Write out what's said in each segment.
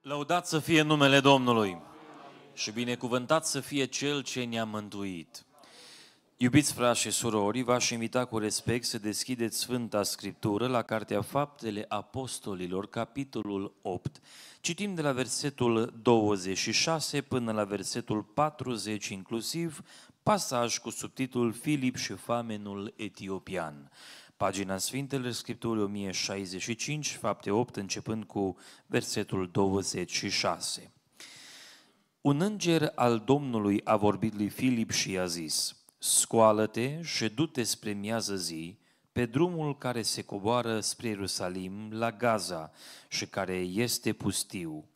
Lăudat să fie numele Domnului și binecuvântat să fie Cel ce ne-a mântuit. Iubiți frați și surori, v-aș invita cu respect să deschideți Sfânta Scriptură la Cartea Faptele Apostolilor, capitolul 8. Citim de la versetul 26 până la versetul 40 inclusiv, pasaj cu subtitul Filip și famenul etiopian. Pagina Sfintele Scripturii 1065, fapte 8, începând cu versetul 26. Un înger al Domnului a vorbit lui Filip și i-a zis, Scoală-te și du-te spre miază zi, pe drumul care se coboară spre Ierusalim, la Gaza, și care este pustiu.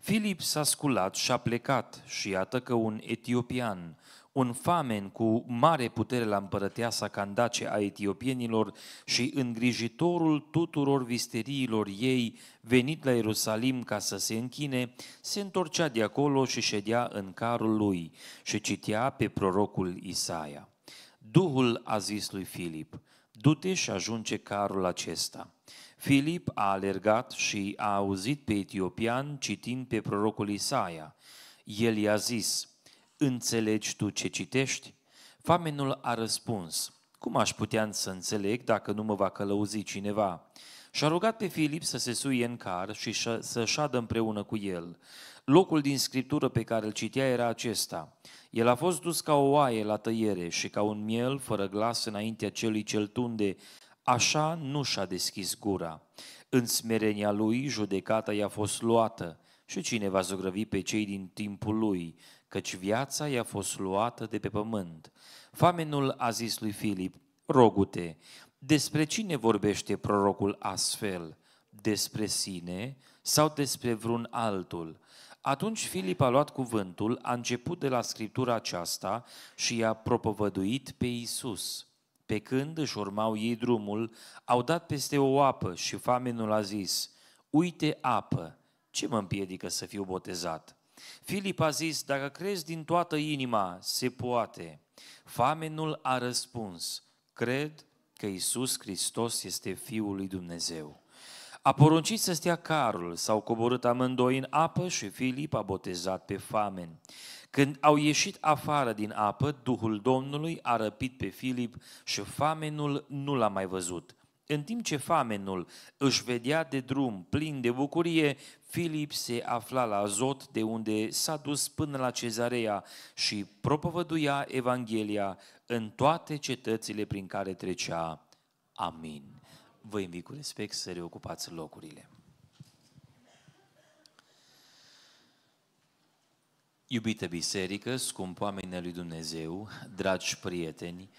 Filip s-a sculat și a plecat și iată că un etiopian, un famen cu mare putere la împărăteasa candace a etiopienilor și îngrijitorul tuturor visteriilor ei, venit la Ierusalim ca să se închine, se întorcea de acolo și ședea în carul lui și citea pe prorocul Isaia. Duhul a zis lui Filip, du-te și ajunge carul acesta. Filip a alergat și a auzit pe etiopian citind pe prorocul Isaia. El i-a zis, Înțelegi tu ce citești? Famenul a răspuns, Cum aș putea să înțeleg dacă nu mă va călăuzi cineva? Și a rugat pe Filip să se suie în car și să șadă împreună cu el. Locul din scriptură pe care îl citea era acesta. El a fost dus ca o oaie la tăiere și ca un miel fără glas înaintea celui cel tunde, așa nu și-a deschis gura. În smerenia lui, judecata i-a fost luată și cine va zugrăvi pe cei din timpul lui? căci viața i-a fost luată de pe pământ. Famenul a zis lui Filip, rogute, despre cine vorbește prorocul astfel? Despre sine sau despre vreun altul? Atunci Filip a luat cuvântul, a început de la scriptura aceasta și i-a propovăduit pe Isus. Pe când își urmau ei drumul, au dat peste o apă și famenul a zis, Uite apă, ce mă împiedică să fiu botezat? Filip a zis, dacă crezi din toată inima, se poate. Famenul a răspuns, cred că Isus Hristos este Fiul lui Dumnezeu. A poruncit să stea carul, s-au coborât amândoi în apă și Filip a botezat pe famen. Când au ieșit afară din apă, Duhul Domnului a răpit pe Filip și famenul nu l-a mai văzut, în timp ce famenul își vedea de drum plin de bucurie, Filip se afla la Azot, de unde s-a dus până la cezarea și propovăduia Evanghelia în toate cetățile prin care trecea. Amin. Vă invit cu respect să reocupați locurile. Iubită biserică, scump oamenii lui Dumnezeu, dragi prieteni,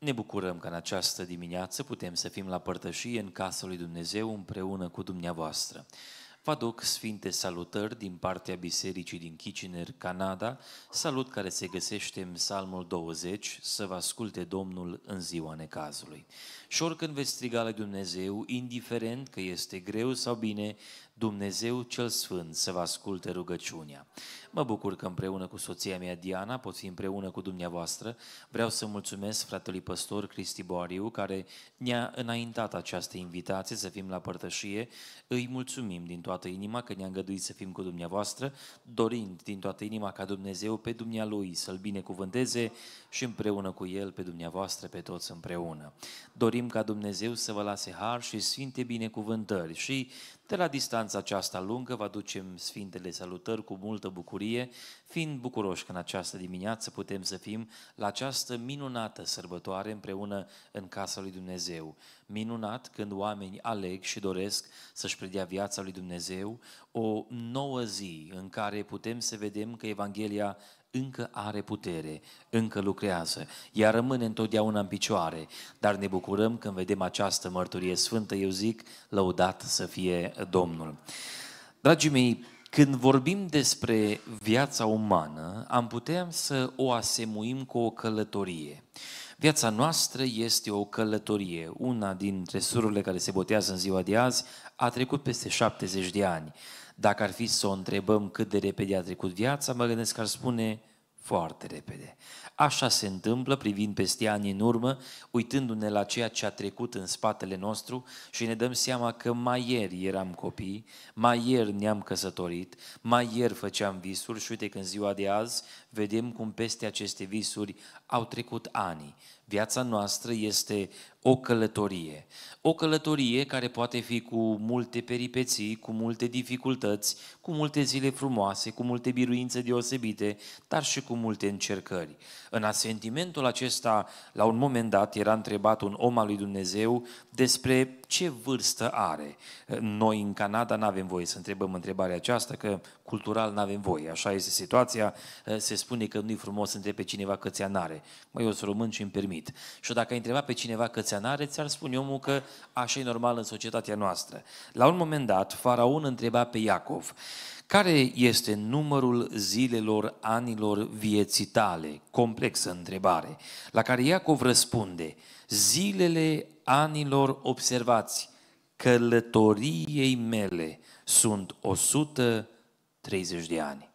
ne bucurăm că în această dimineață putem să fim la părtășie în casa lui Dumnezeu împreună cu dumneavoastră. Vă aduc sfinte salutări din partea Bisericii din Kitchener, Canada, salut care se găsește în Psalmul 20, să vă asculte Domnul în ziua necazului. Și oricând veți striga la Dumnezeu, indiferent că este greu sau bine, Dumnezeu cel Sfânt să vă asculte rugăciunea. Mă bucur că împreună cu soția mea Diana pot fi împreună cu dumneavoastră. Vreau să mulțumesc fratelui păstor Cristi Boariu care ne-a înaintat această invitație să fim la părtășie. Îi mulțumim din toată inima că ne-a îngăduit să fim cu dumneavoastră, dorind din toată inima ca Dumnezeu pe dumnealui să-L binecuvânteze și împreună cu El pe dumneavoastră, pe toți împreună. Dorim ca Dumnezeu să vă lase har și sfinte binecuvântări și de la distanța aceasta lungă vă aducem Sfintele Salutări cu multă bucurie, fiind bucuroși că în această dimineață putem să fim la această minunată sărbătoare împreună în casa lui Dumnezeu. Minunat când oamenii aleg și doresc să-și predea viața lui Dumnezeu o nouă zi în care putem să vedem că Evanghelia încă are putere, încă lucrează, ea rămâne întotdeauna în picioare, dar ne bucurăm când vedem această mărturie sfântă, eu zic, lăudat să fie Domnul. Dragii mei, când vorbim despre viața umană, am putea să o asemuim cu o călătorie. Viața noastră este o călătorie. Una dintre surorile care se botează în ziua de azi a trecut peste 70 de ani. Dacă ar fi să o întrebăm cât de repede a trecut viața, mă gândesc că ar spune foarte repede. Așa se întâmplă privind peste ani în urmă, uitându-ne la ceea ce a trecut în spatele nostru și ne dăm seama că mai ieri eram copii, mai ieri ne-am căsătorit, mai ieri făceam visuri și uite că în ziua de azi vedem cum peste aceste visuri au trecut ani. Viața noastră este o călătorie. O călătorie care poate fi cu multe peripeții, cu multe dificultăți, cu multe zile frumoase, cu multe biruințe deosebite, dar și cu multe încercări. În asentimentul acesta, la un moment dat, era întrebat un om al lui Dumnezeu despre ce vârstă are. Noi în Canada nu avem voie să întrebăm întrebarea aceasta, că cultural nu avem voie. Așa este situația. Se spune că nu-i frumos să întrebi pe cineva câți ani are. Mă, eu sunt român și îmi permit. Și dacă ai întrebat pe cineva câți ani are, ți-ar spune omul că așa e normal în societatea noastră. La un moment dat, faraon întreba pe Iacov, care este numărul zilelor, anilor vieții tale? Complexă întrebare, la care Iacov răspunde, zilele anilor observați, călătoriei mele sunt 130 de ani.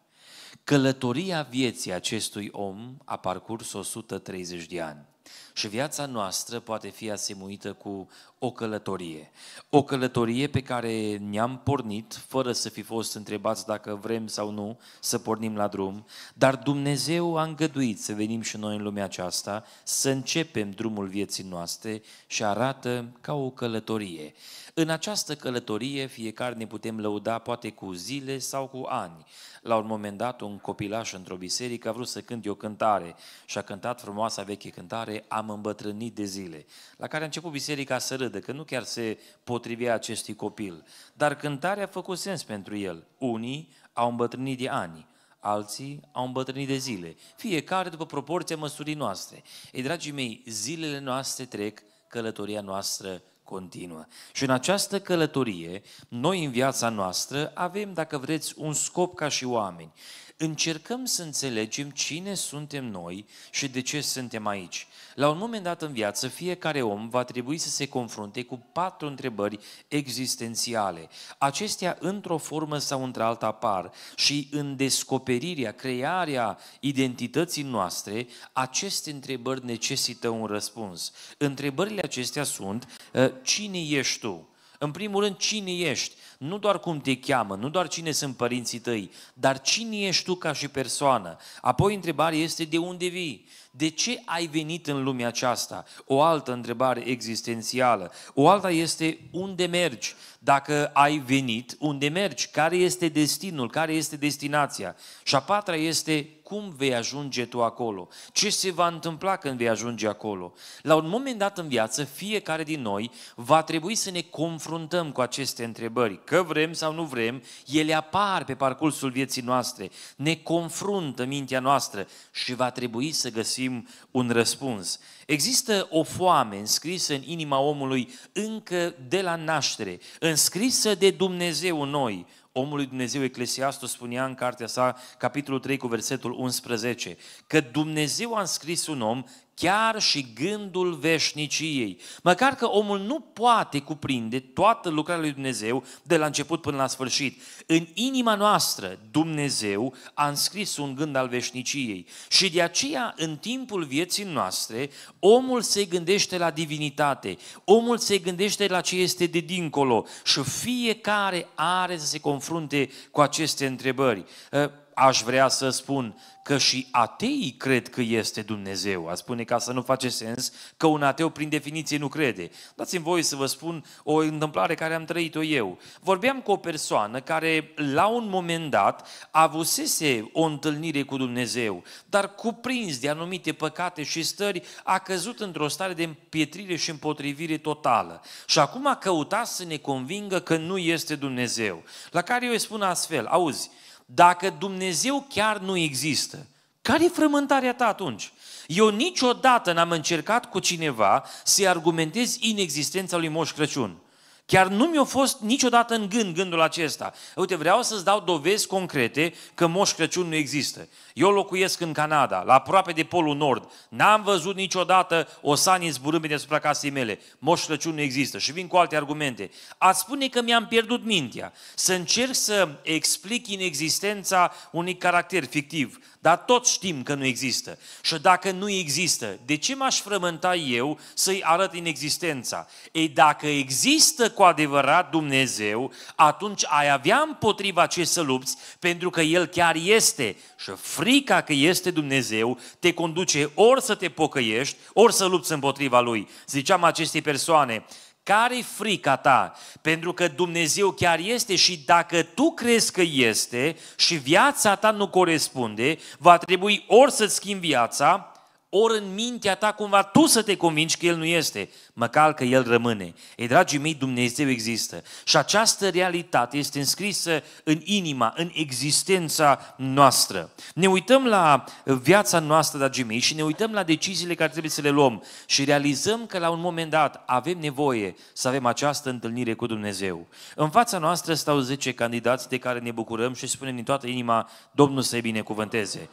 Călătoria vieții acestui om a parcurs 130 de ani. Și viața noastră poate fi asemuită cu o călătorie. O călătorie pe care ne-am pornit fără să fi fost întrebați dacă vrem sau nu să pornim la drum, dar Dumnezeu a îngăduit să venim și noi în lumea aceasta, să începem drumul vieții noastre și arată ca o călătorie. În această călătorie fiecare ne putem lăuda poate cu zile sau cu ani, la un moment dat, un copilaș într-o biserică a vrut să cânte o cântare și a cântat frumoasa veche cântare Am îmbătrânit de zile, la care a început biserica să râdă, că nu chiar se potrivea acestui copil. Dar cântarea a făcut sens pentru el. Unii au îmbătrânit de ani, alții au îmbătrânit de zile, fiecare după proporția măsurii noastre. Ei, dragii mei, zilele noastre trec, călătoria noastră continuă. Și în această călătorie, noi în viața noastră avem, dacă vreți, un scop ca și oameni încercăm să înțelegem cine suntem noi și de ce suntem aici. La un moment dat în viață, fiecare om va trebui să se confrunte cu patru întrebări existențiale. Acestea, într-o formă sau într-alta, apar și în descoperirea, crearea identității noastre, aceste întrebări necesită un răspuns. Întrebările acestea sunt, ă, cine ești tu? În primul rând, cine ești? Nu doar cum te cheamă, nu doar cine sunt părinții tăi, dar cine ești tu ca și persoană. Apoi întrebarea este de unde vii? De ce ai venit în lumea aceasta? O altă întrebare existențială. O alta este unde mergi? Dacă ai venit, unde mergi? Care este destinul? Care este destinația? Și a patra este cum vei ajunge tu acolo, ce se va întâmpla când vei ajunge acolo. La un moment dat în viață, fiecare din noi va trebui să ne confruntăm cu aceste întrebări. Că vrem sau nu vrem, ele apar pe parcursul vieții noastre, ne confruntă mintea noastră și va trebui să găsim un răspuns. Există o foame înscrisă în inima omului încă de la naștere, înscrisă de Dumnezeu noi, omul lui Dumnezeu Eclesiastul spunea în cartea sa, capitolul 3 cu versetul 11, că Dumnezeu a înscris un om chiar și gândul veșniciei. Măcar că omul nu poate cuprinde toată lucrarea lui Dumnezeu de la început până la sfârșit. În inima noastră Dumnezeu a înscris un gând al veșniciei și de aceea în timpul vieții noastre omul se gândește la divinitate, omul se gândește la ce este de dincolo și fiecare are să se confrunte cu aceste întrebări. Ă, aș vrea să spun că și ateii cred că este Dumnezeu. A spune ca să nu face sens că un ateu prin definiție nu crede. Dați-mi voi să vă spun o întâmplare care am trăit-o eu. Vorbeam cu o persoană care la un moment dat avusese o întâlnire cu Dumnezeu, dar cuprins de anumite păcate și stări a căzut într-o stare de împietrire și împotrivire totală. Și acum a căutat să ne convingă că nu este Dumnezeu. La care eu îi spun astfel, auzi, dacă Dumnezeu chiar nu există, care e frământarea ta atunci? Eu niciodată n-am încercat cu cineva să-i argumentez inexistența lui Moș Crăciun. Chiar nu mi-a fost niciodată în gând gândul acesta. Uite, vreau să-ți dau dovezi concrete că Moș Crăciun nu există. Eu locuiesc în Canada, la aproape de Polul Nord. N-am văzut niciodată o sanie zburând deasupra casei mele. Moș Crăciun nu există. Și vin cu alte argumente. A spune că mi-am pierdut mintea. Să încerc să explic inexistența unui caracter fictiv. Dar toți știm că nu există. Și dacă nu există, de ce m-aș frământa eu să-i arăt inexistența? Ei, dacă există cu adevărat Dumnezeu, atunci ai avea împotriva ce să lupți, pentru că El chiar este. Și frica că este Dumnezeu te conduce ori să te pocăiești, ori să lupți împotriva Lui. Ziceam acestei persoane, care-i frica ta? Pentru că Dumnezeu chiar este și dacă tu crezi că este și viața ta nu corespunde, va trebui ori să-ți schimbi viața, ori în mintea ta cumva tu să te convingi că El nu este, măcar că El rămâne. Ei, dragii mei, Dumnezeu există. Și această realitate este înscrisă în inima, în existența noastră. Ne uităm la viața noastră, dragii mei, și ne uităm la deciziile care trebuie să le luăm și realizăm că la un moment dat avem nevoie să avem această întâlnire cu Dumnezeu. În fața noastră stau 10 candidați de care ne bucurăm și spunem din toată inima, Domnul să-i binecuvânteze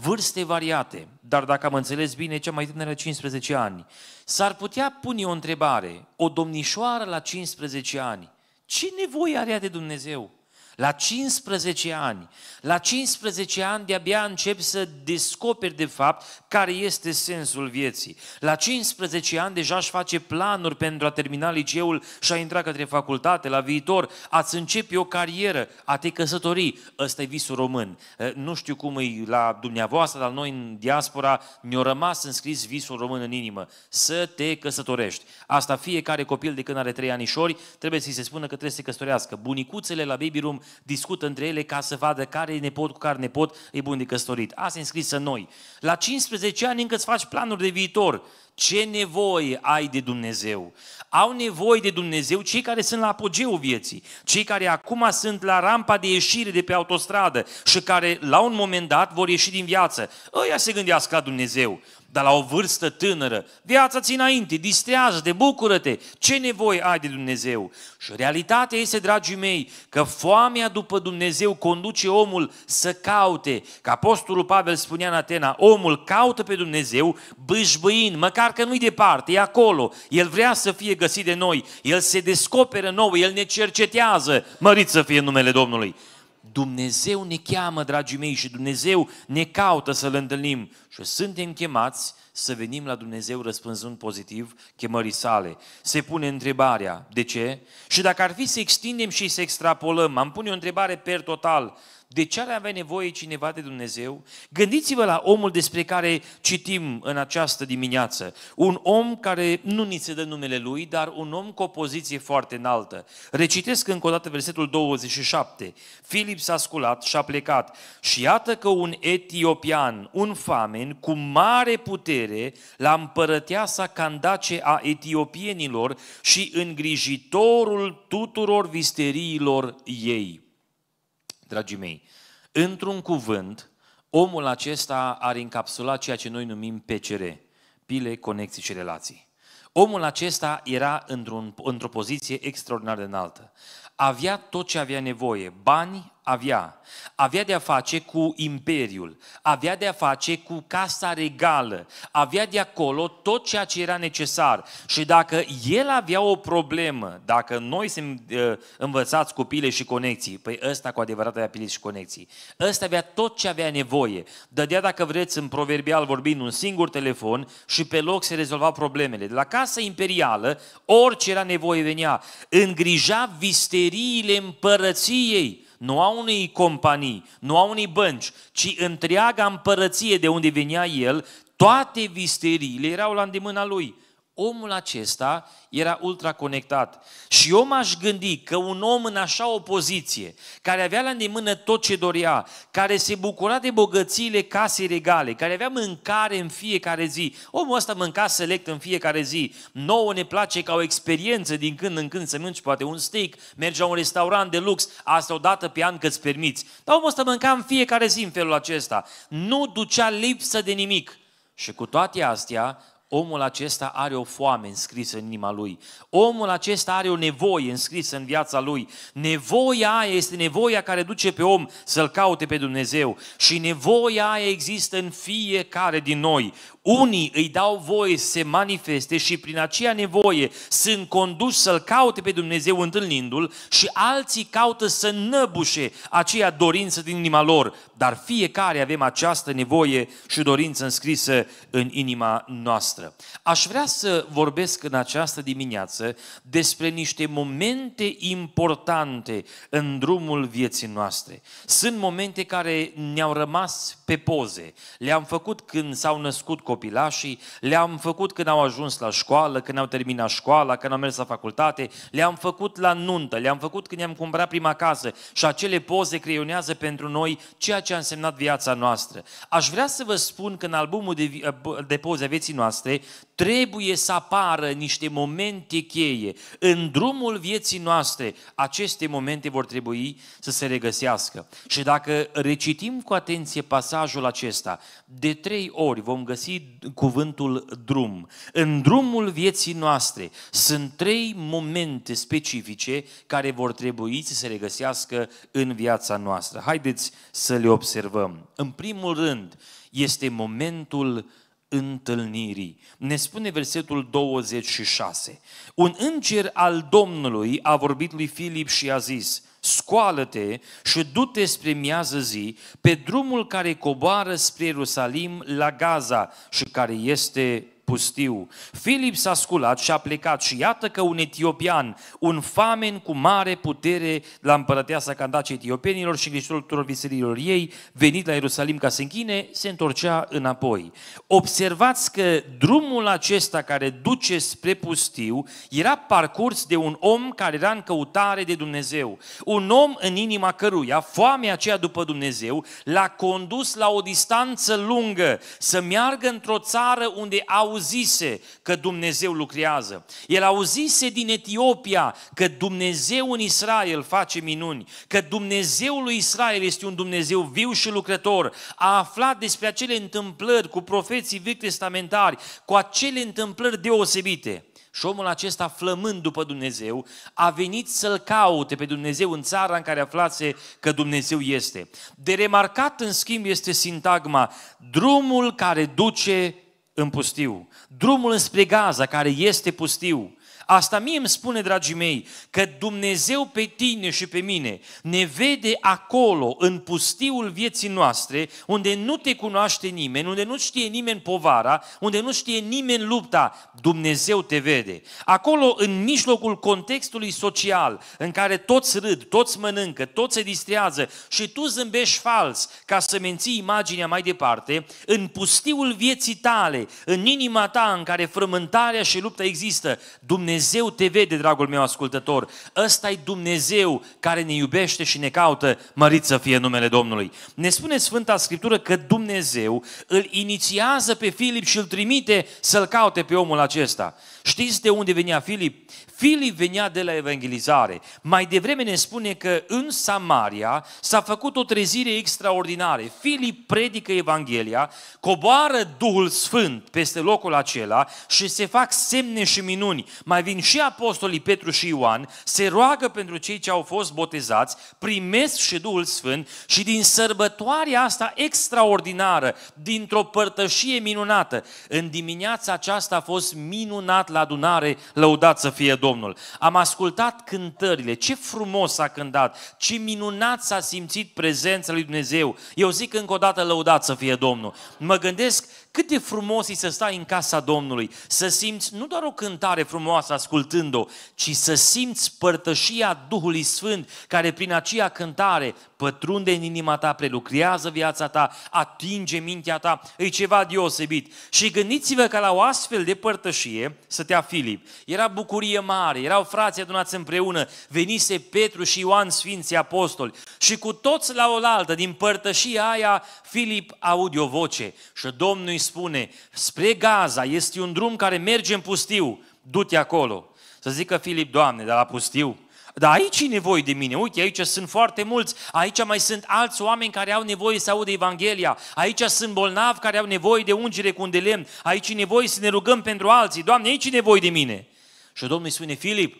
vârste variate, dar dacă am înțeles bine, cea mai tânără 15 ani. S-ar putea pune o întrebare, o domnișoară la 15 ani, ce nevoie are de Dumnezeu? La 15 ani. La 15 ani de-abia începi să descoperi de fapt care este sensul vieții. La 15 ani deja își face planuri pentru a termina liceul și a intra către facultate, la viitor, ați începe o carieră, a te căsători. Ăsta e visul român. Eh, nu știu cum e la dumneavoastră, dar noi în diaspora ne a rămas înscris visul român în inimă. Să te căsătorești. Asta fiecare copil de când are trei anișori trebuie să-i se spună că trebuie să se căsătorească. Bunicuțele la baby room discută între ele ca să vadă care e nepot cu care nepot e bun de căsătorit. Asta e înscrisă noi. La 15 ani încă îți faci planuri de viitor. Ce nevoie ai de Dumnezeu? Au nevoie de Dumnezeu cei care sunt la apogeul vieții, cei care acum sunt la rampa de ieșire de pe autostradă și care la un moment dat vor ieși din viață. Ăia se gândească la Dumnezeu, dar la o vârstă tânără. Viața ți înainte, distrează de bucură-te. Ce nevoie ai de Dumnezeu? Și realitatea este, dragii mei, că foamea după Dumnezeu conduce omul să caute. Că Apostolul Pavel spunea în Atena, omul caută pe Dumnezeu, bâșbâind, măcar chiar că nu-i departe, e acolo. El vrea să fie găsit de noi, El se descoperă nou. El ne cercetează, mărit să fie numele Domnului. Dumnezeu ne cheamă, dragii mei, și Dumnezeu ne caută să-L întâlnim. Și suntem chemați să venim la Dumnezeu răspunzând pozitiv chemării sale. Se pune întrebarea, de ce? Și dacă ar fi să extindem și să extrapolăm, am pune o întrebare per total, de ce ar avea nevoie cineva de Dumnezeu? Gândiți-vă la omul despre care citim în această dimineață. Un om care nu ni se dă numele lui, dar un om cu o poziție foarte înaltă. Recitesc încă o dată versetul 27. Filip s-a sculat și a plecat. Și iată că un etiopian, un famen, cu mare putere, la împărăteasa candace a etiopienilor și îngrijitorul tuturor visteriilor ei dragii mei, într-un cuvânt, omul acesta ar încapsula ceea ce noi numim PCR, pile, conexii și relații. Omul acesta era într-o într poziție extraordinar de înaltă. Avea tot ce avea nevoie, bani, avea. Avea de a face cu imperiul, avea de a face cu casa regală, avea de acolo tot ceea ce era necesar. Și dacă el avea o problemă, dacă noi suntem ă, învățați cu pile și conexii, păi ăsta cu adevărat avea pile și conexii. Ăsta avea tot ce avea nevoie. Dădea, dacă vreți, în proverbial vorbind, un singur telefon și pe loc se rezolva problemele. De la casa imperială, orice era nevoie venea. Îngrija visteriile împărăției nu a unei companii, nu a unei bănci, ci întreaga împărăție de unde venea el, toate visteriile erau la îndemâna lui omul acesta era ultraconectat. Și eu m-aș gândi că un om în așa o poziție, care avea la îndemână tot ce dorea, care se bucura de bogățiile casei regale, care avea mâncare în fiecare zi, omul ăsta mânca select în fiecare zi, nouă ne place ca o experiență din când în când să mânci poate un steak, mergi la un restaurant de lux, asta o dată pe an că ți permiți. Dar omul ăsta mânca în fiecare zi în felul acesta. Nu ducea lipsă de nimic. Și cu toate astea, omul acesta are o foame înscrisă în inima lui. Omul acesta are o nevoie înscrisă în viața lui. Nevoia aia este nevoia care duce pe om să-L caute pe Dumnezeu. Și nevoia aia există în fiecare din noi. Unii îi dau voie să se manifeste și prin aceea nevoie sunt conduși să-L caute pe Dumnezeu întâlnindu-L și alții caută să năbușe aceea dorință din inima lor. Dar fiecare avem această nevoie și dorință înscrisă în inima noastră. Aș vrea să vorbesc în această dimineață despre niște momente importante în drumul vieții noastre. Sunt momente care ne-au rămas pe poze. Le-am făcut când s-au născut copilașii, le-am făcut când au ajuns la școală, când au terminat școala, când au mers la facultate, le-am făcut la nuntă, le-am făcut când i-am cumpărat prima casă și acele poze creionează pentru noi ceea ce a însemnat viața noastră. Aș vrea să vă spun că în albumul de, de poze a vieții noastre Trebuie să apară niște momente cheie. În drumul vieții noastre, aceste momente vor trebui să se regăsească. Și dacă recitim cu atenție pasajul acesta, de trei ori vom găsi cuvântul drum. În drumul vieții noastre sunt trei momente specifice care vor trebui să se regăsească în viața noastră. Haideți să le observăm. În primul rând, este momentul întâlnirii. Ne spune versetul 26. Un înger al Domnului a vorbit lui Filip și a zis, scoală-te și du-te spre miază zi pe drumul care coboară spre Ierusalim la Gaza și care este pustiu. Filip s-a sculat și a plecat și iată că un etiopian, un famen cu mare putere la împărăteasa candace etiopenilor și creștinilor tuturor veselilor ei, venit la Ierusalim ca să închine, se întorcea înapoi. Observați că drumul acesta care duce spre pustiu era parcurs de un om care era în căutare de Dumnezeu. Un om în inima căruia foamea aceea după Dumnezeu l-a condus la o distanță lungă să meargă într-o țară unde au auzise că Dumnezeu lucrează. El auzise din Etiopia că Dumnezeu în Israel face minuni, că Dumnezeul lui Israel este un Dumnezeu viu și lucrător. A aflat despre acele întâmplări cu profeții vechi testamentari, cu acele întâmplări deosebite. Și omul acesta, flămând după Dumnezeu, a venit să-L caute pe Dumnezeu în țara în care aflase că Dumnezeu este. De remarcat, în schimb, este sintagma, drumul care duce în pustiu drumul înspre Gaza, care este pustiu, Asta mie îmi spune, dragii mei, că Dumnezeu pe tine și pe mine ne vede acolo, în pustiul vieții noastre, unde nu te cunoaște nimeni, unde nu știe nimeni povara, unde nu știe nimeni lupta. Dumnezeu te vede. Acolo, în mijlocul contextului social, în care toți râd, toți mănâncă, toți se distrează și tu zâmbești fals ca să menții imaginea mai departe, în pustiul vieții tale, în inima ta în care frământarea și lupta există, Dumnezeu Dumnezeu te vede, dragul meu ascultător. ăsta e Dumnezeu care ne iubește și ne caută, mărit să fie numele Domnului. Ne spune Sfânta Scriptură că Dumnezeu îl inițiază pe Filip și îl trimite să-l caute pe omul acesta. Știți de unde venea Filip? Filip venea de la evangelizare. Mai devreme ne spune că în Samaria s-a făcut o trezire extraordinară. Filip predică Evanghelia, coboară Duhul Sfânt peste locul acela și se fac semne și minuni. Mai vin și apostolii Petru și Ioan, se roagă pentru cei ce au fost botezați, primesc și Duhul Sfânt și din sărbătoarea asta extraordinară, dintr-o părtășie minunată, în dimineața aceasta a fost minunat la adunare, lăudat să fie Domnul. Am ascultat cântările, ce frumos a cântat, ce minunat s-a simțit prezența lui Dumnezeu. Eu zic încă o dată, lăudat să fie Domnul. Mă gândesc cât de frumos e să stai în casa Domnului, să simți nu doar o cântare frumoasă ascultând-o, ci să simți părtășia Duhului Sfânt care prin aceea cântare pătrunde în inima ta, prelucrează viața ta, atinge mintea ta, e ceva deosebit. Și gândiți-vă că la o astfel de părtășie stătea Filip. Era bucurie mare, erau frații adunați împreună, venise Petru și Ioan, Sfinții Apostoli. Și cu toți la oaltă, din părtășia aia, Filip aude o voce și Domnul spune, spre Gaza este un drum care merge în pustiu, du-te acolo. Să zică Filip, Doamne, dar la pustiu? Dar aici e nevoie de mine. Uite, aici sunt foarte mulți. Aici mai sunt alți oameni care au nevoie să audă Evanghelia. Aici sunt bolnavi care au nevoie de ungere cu un de lemn. Aici e nevoie să ne rugăm pentru alții. Doamne, aici e nevoie de mine. Și Domnul îi spune, Filip,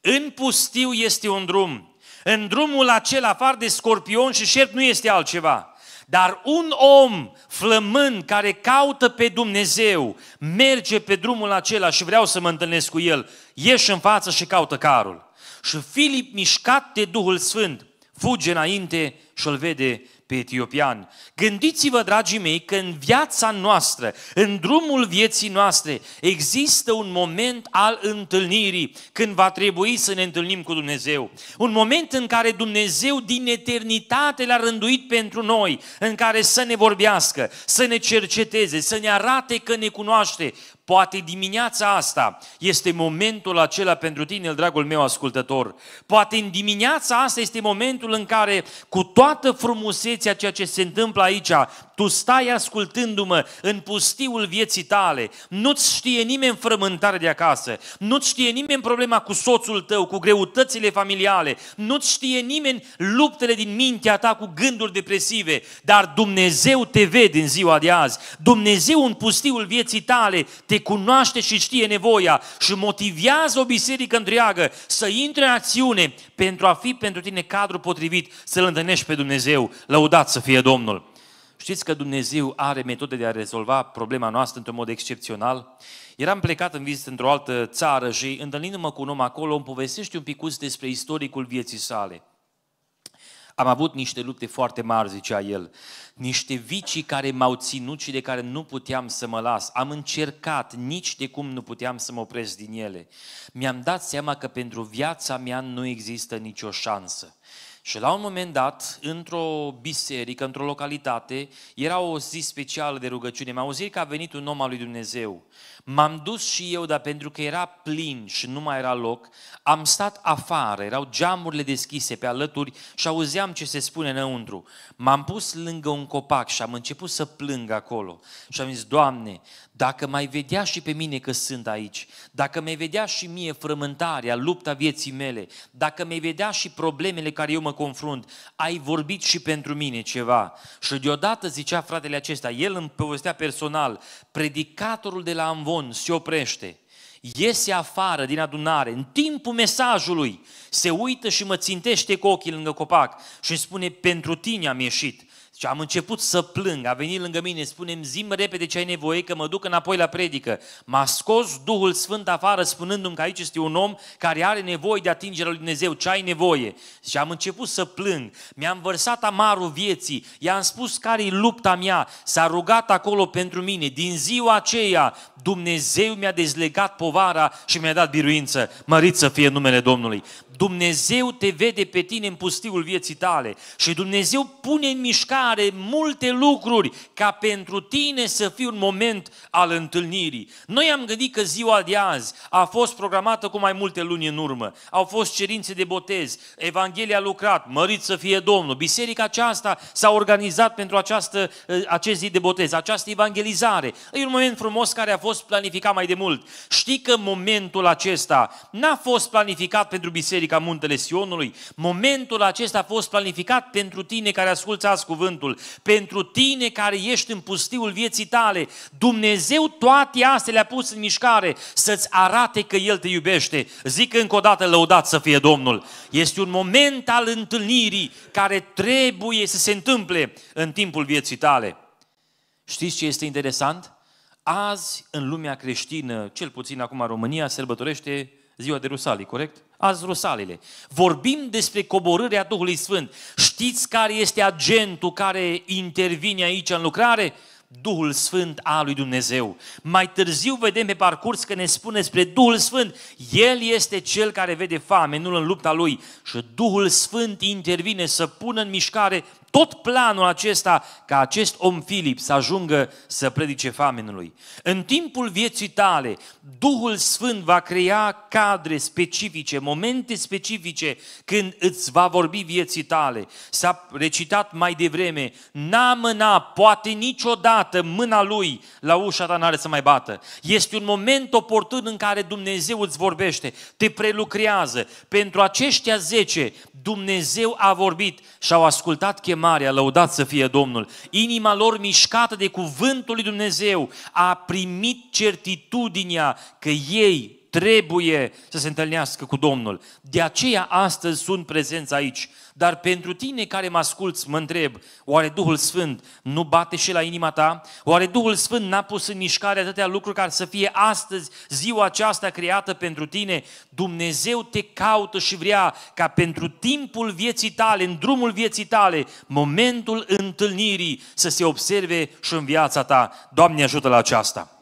în pustiu este un drum. În drumul acela, afară de scorpion și șerp, nu este altceva. Dar un om flămând care caută pe Dumnezeu merge pe drumul acela și vreau să mă întâlnesc cu el, ieși în față și caută carul. Și Filip, mișcat de Duhul Sfânt, fuge înainte și îl vede pe etiopian. Gândiți-vă, dragii mei, că în viața noastră, în drumul vieții noastre, există un moment al întâlnirii, când va trebui să ne întâlnim cu Dumnezeu. Un moment în care Dumnezeu din eternitate l-a rânduit pentru noi, în care să ne vorbească, să ne cerceteze, să ne arate că ne cunoaște. Poate dimineața asta este momentul acela pentru tine, dragul meu ascultător. Poate în dimineața asta este momentul în care, cu toată frumusețea ceea ce se întâmplă aici, tu stai ascultându-mă în pustiul vieții tale. Nu-ți știe nimeni frământare de acasă. Nu-ți știe nimeni problema cu soțul tău, cu greutățile familiale. Nu-ți știe nimeni luptele din mintea ta cu gânduri depresive. Dar Dumnezeu te vede în ziua de azi. Dumnezeu în pustiul vieții tale te cunoaște și știe nevoia și motivează o biserică întreagă să intre în acțiune pentru a fi pentru tine cadru potrivit să-L întâlnești pe Dumnezeu. Lăudat să fie Domnul! Știți că Dumnezeu are metode de a rezolva problema noastră într-un mod excepțional? Eram plecat în vizită într-o altă țară și întâlnindu-mă cu un om acolo, îmi povestește un picuț despre istoricul vieții sale. Am avut niște lupte foarte mari, zicea el, niște vicii care m-au ținut și de care nu puteam să mă las. Am încercat, nici de cum nu puteam să mă opresc din ele. Mi-am dat seama că pentru viața mea nu există nicio șansă. Și la un moment dat, într-o biserică, într-o localitate, era o zi specială de rugăciune. M-am auzit că a venit un om al lui Dumnezeu. M-am dus și eu, dar pentru că era plin și nu mai era loc, am stat afară, erau geamurile deschise pe alături și auzeam ce se spune înăuntru. M-am pus lângă un copac și am început să plâng acolo. Și am zis, Doamne, dacă mai vedea și pe mine că sunt aici, dacă mai vedea și mie frământarea, lupta vieții mele, dacă mai vedea și problemele care eu mă confrunt, ai vorbit și pentru mine ceva. Și deodată zicea fratele acesta, el îmi povestea personal, predicatorul de la Amvon se oprește, iese afară din adunare, în timpul mesajului, se uită și mă țintește cu ochii lângă copac și îmi spune, pentru tine am ieșit. Și am început să plâng, a venit lângă mine, spune zim repede ce ai nevoie, că mă duc înapoi la predică. M-a scos Duhul Sfânt afară, spunându-mi că aici este un om care are nevoie de atingerea lui Dumnezeu, ce ai nevoie? Și am început să plâng, mi-am vărsat amarul vieții, i-am spus care-i lupta mea, s-a rugat acolo pentru mine. Din ziua aceea, Dumnezeu mi-a dezlegat povara și mi-a dat biruință. Mărit să fie numele Domnului. Dumnezeu te vede pe tine în pustiul vieții tale și Dumnezeu pune în mișcare multe lucruri ca pentru tine să fie un moment al întâlnirii. Noi am gândit că ziua de azi a fost programată cu mai multe luni în urmă. Au fost cerințe de botez, Evanghelia a lucrat, mărit să fie Domnul. Biserica aceasta s-a organizat pentru această, eh, acest zi de botez, această evangelizare. E un moment frumos care a fost planificat mai de mult. Știi că momentul acesta n-a fost planificat pentru biserică Biserica Muntele Sionului. Momentul acesta a fost planificat pentru tine care asculți azi cuvântul, pentru tine care ești în pustiul vieții tale. Dumnezeu toate astea le-a pus în mișcare să-ți arate că El te iubește. Zic încă o dată, lăudat să fie Domnul. Este un moment al întâlnirii care trebuie să se întâmple în timpul vieții tale. Știți ce este interesant? Azi, în lumea creștină, cel puțin acum în România, sărbătorește ziua de Rusalii, corect? azi rusalele. Vorbim despre coborârea Duhului Sfânt. Știți care este agentul care intervine aici în lucrare? Duhul Sfânt al lui Dumnezeu. Mai târziu vedem pe parcurs că ne spune despre Duhul Sfânt. El este cel care vede fame, nu în lupta lui. Și Duhul Sfânt intervine să pună în mișcare tot planul acesta ca acest om Filip să ajungă să predice famenului. În timpul vieții tale, Duhul Sfânt va crea cadre specifice, momente specifice când îți va vorbi vieții tale. S-a recitat mai devreme, n-a mâna, poate niciodată mâna lui la ușa ta n-are să mai bată. Este un moment oportun în care Dumnezeu îți vorbește, te prelucrează. Pentru aceștia zece, Dumnezeu a vorbit și au ascultat chemarea Marea, lăudat să fie Domnul, inima lor mișcată de cuvântul lui Dumnezeu a primit certitudinea că ei trebuie să se întâlnească cu Domnul. De aceea astăzi sunt prezenți aici. Dar pentru tine care mă asculți, mă întreb, oare Duhul Sfânt nu bate și la inima ta? Oare Duhul Sfânt n-a pus în mișcare atâtea lucruri care să fie astăzi, ziua aceasta creată pentru tine? Dumnezeu te caută și vrea ca pentru timpul vieții tale, în drumul vieții tale, momentul întâlnirii să se observe și în viața ta. Doamne ajută la aceasta!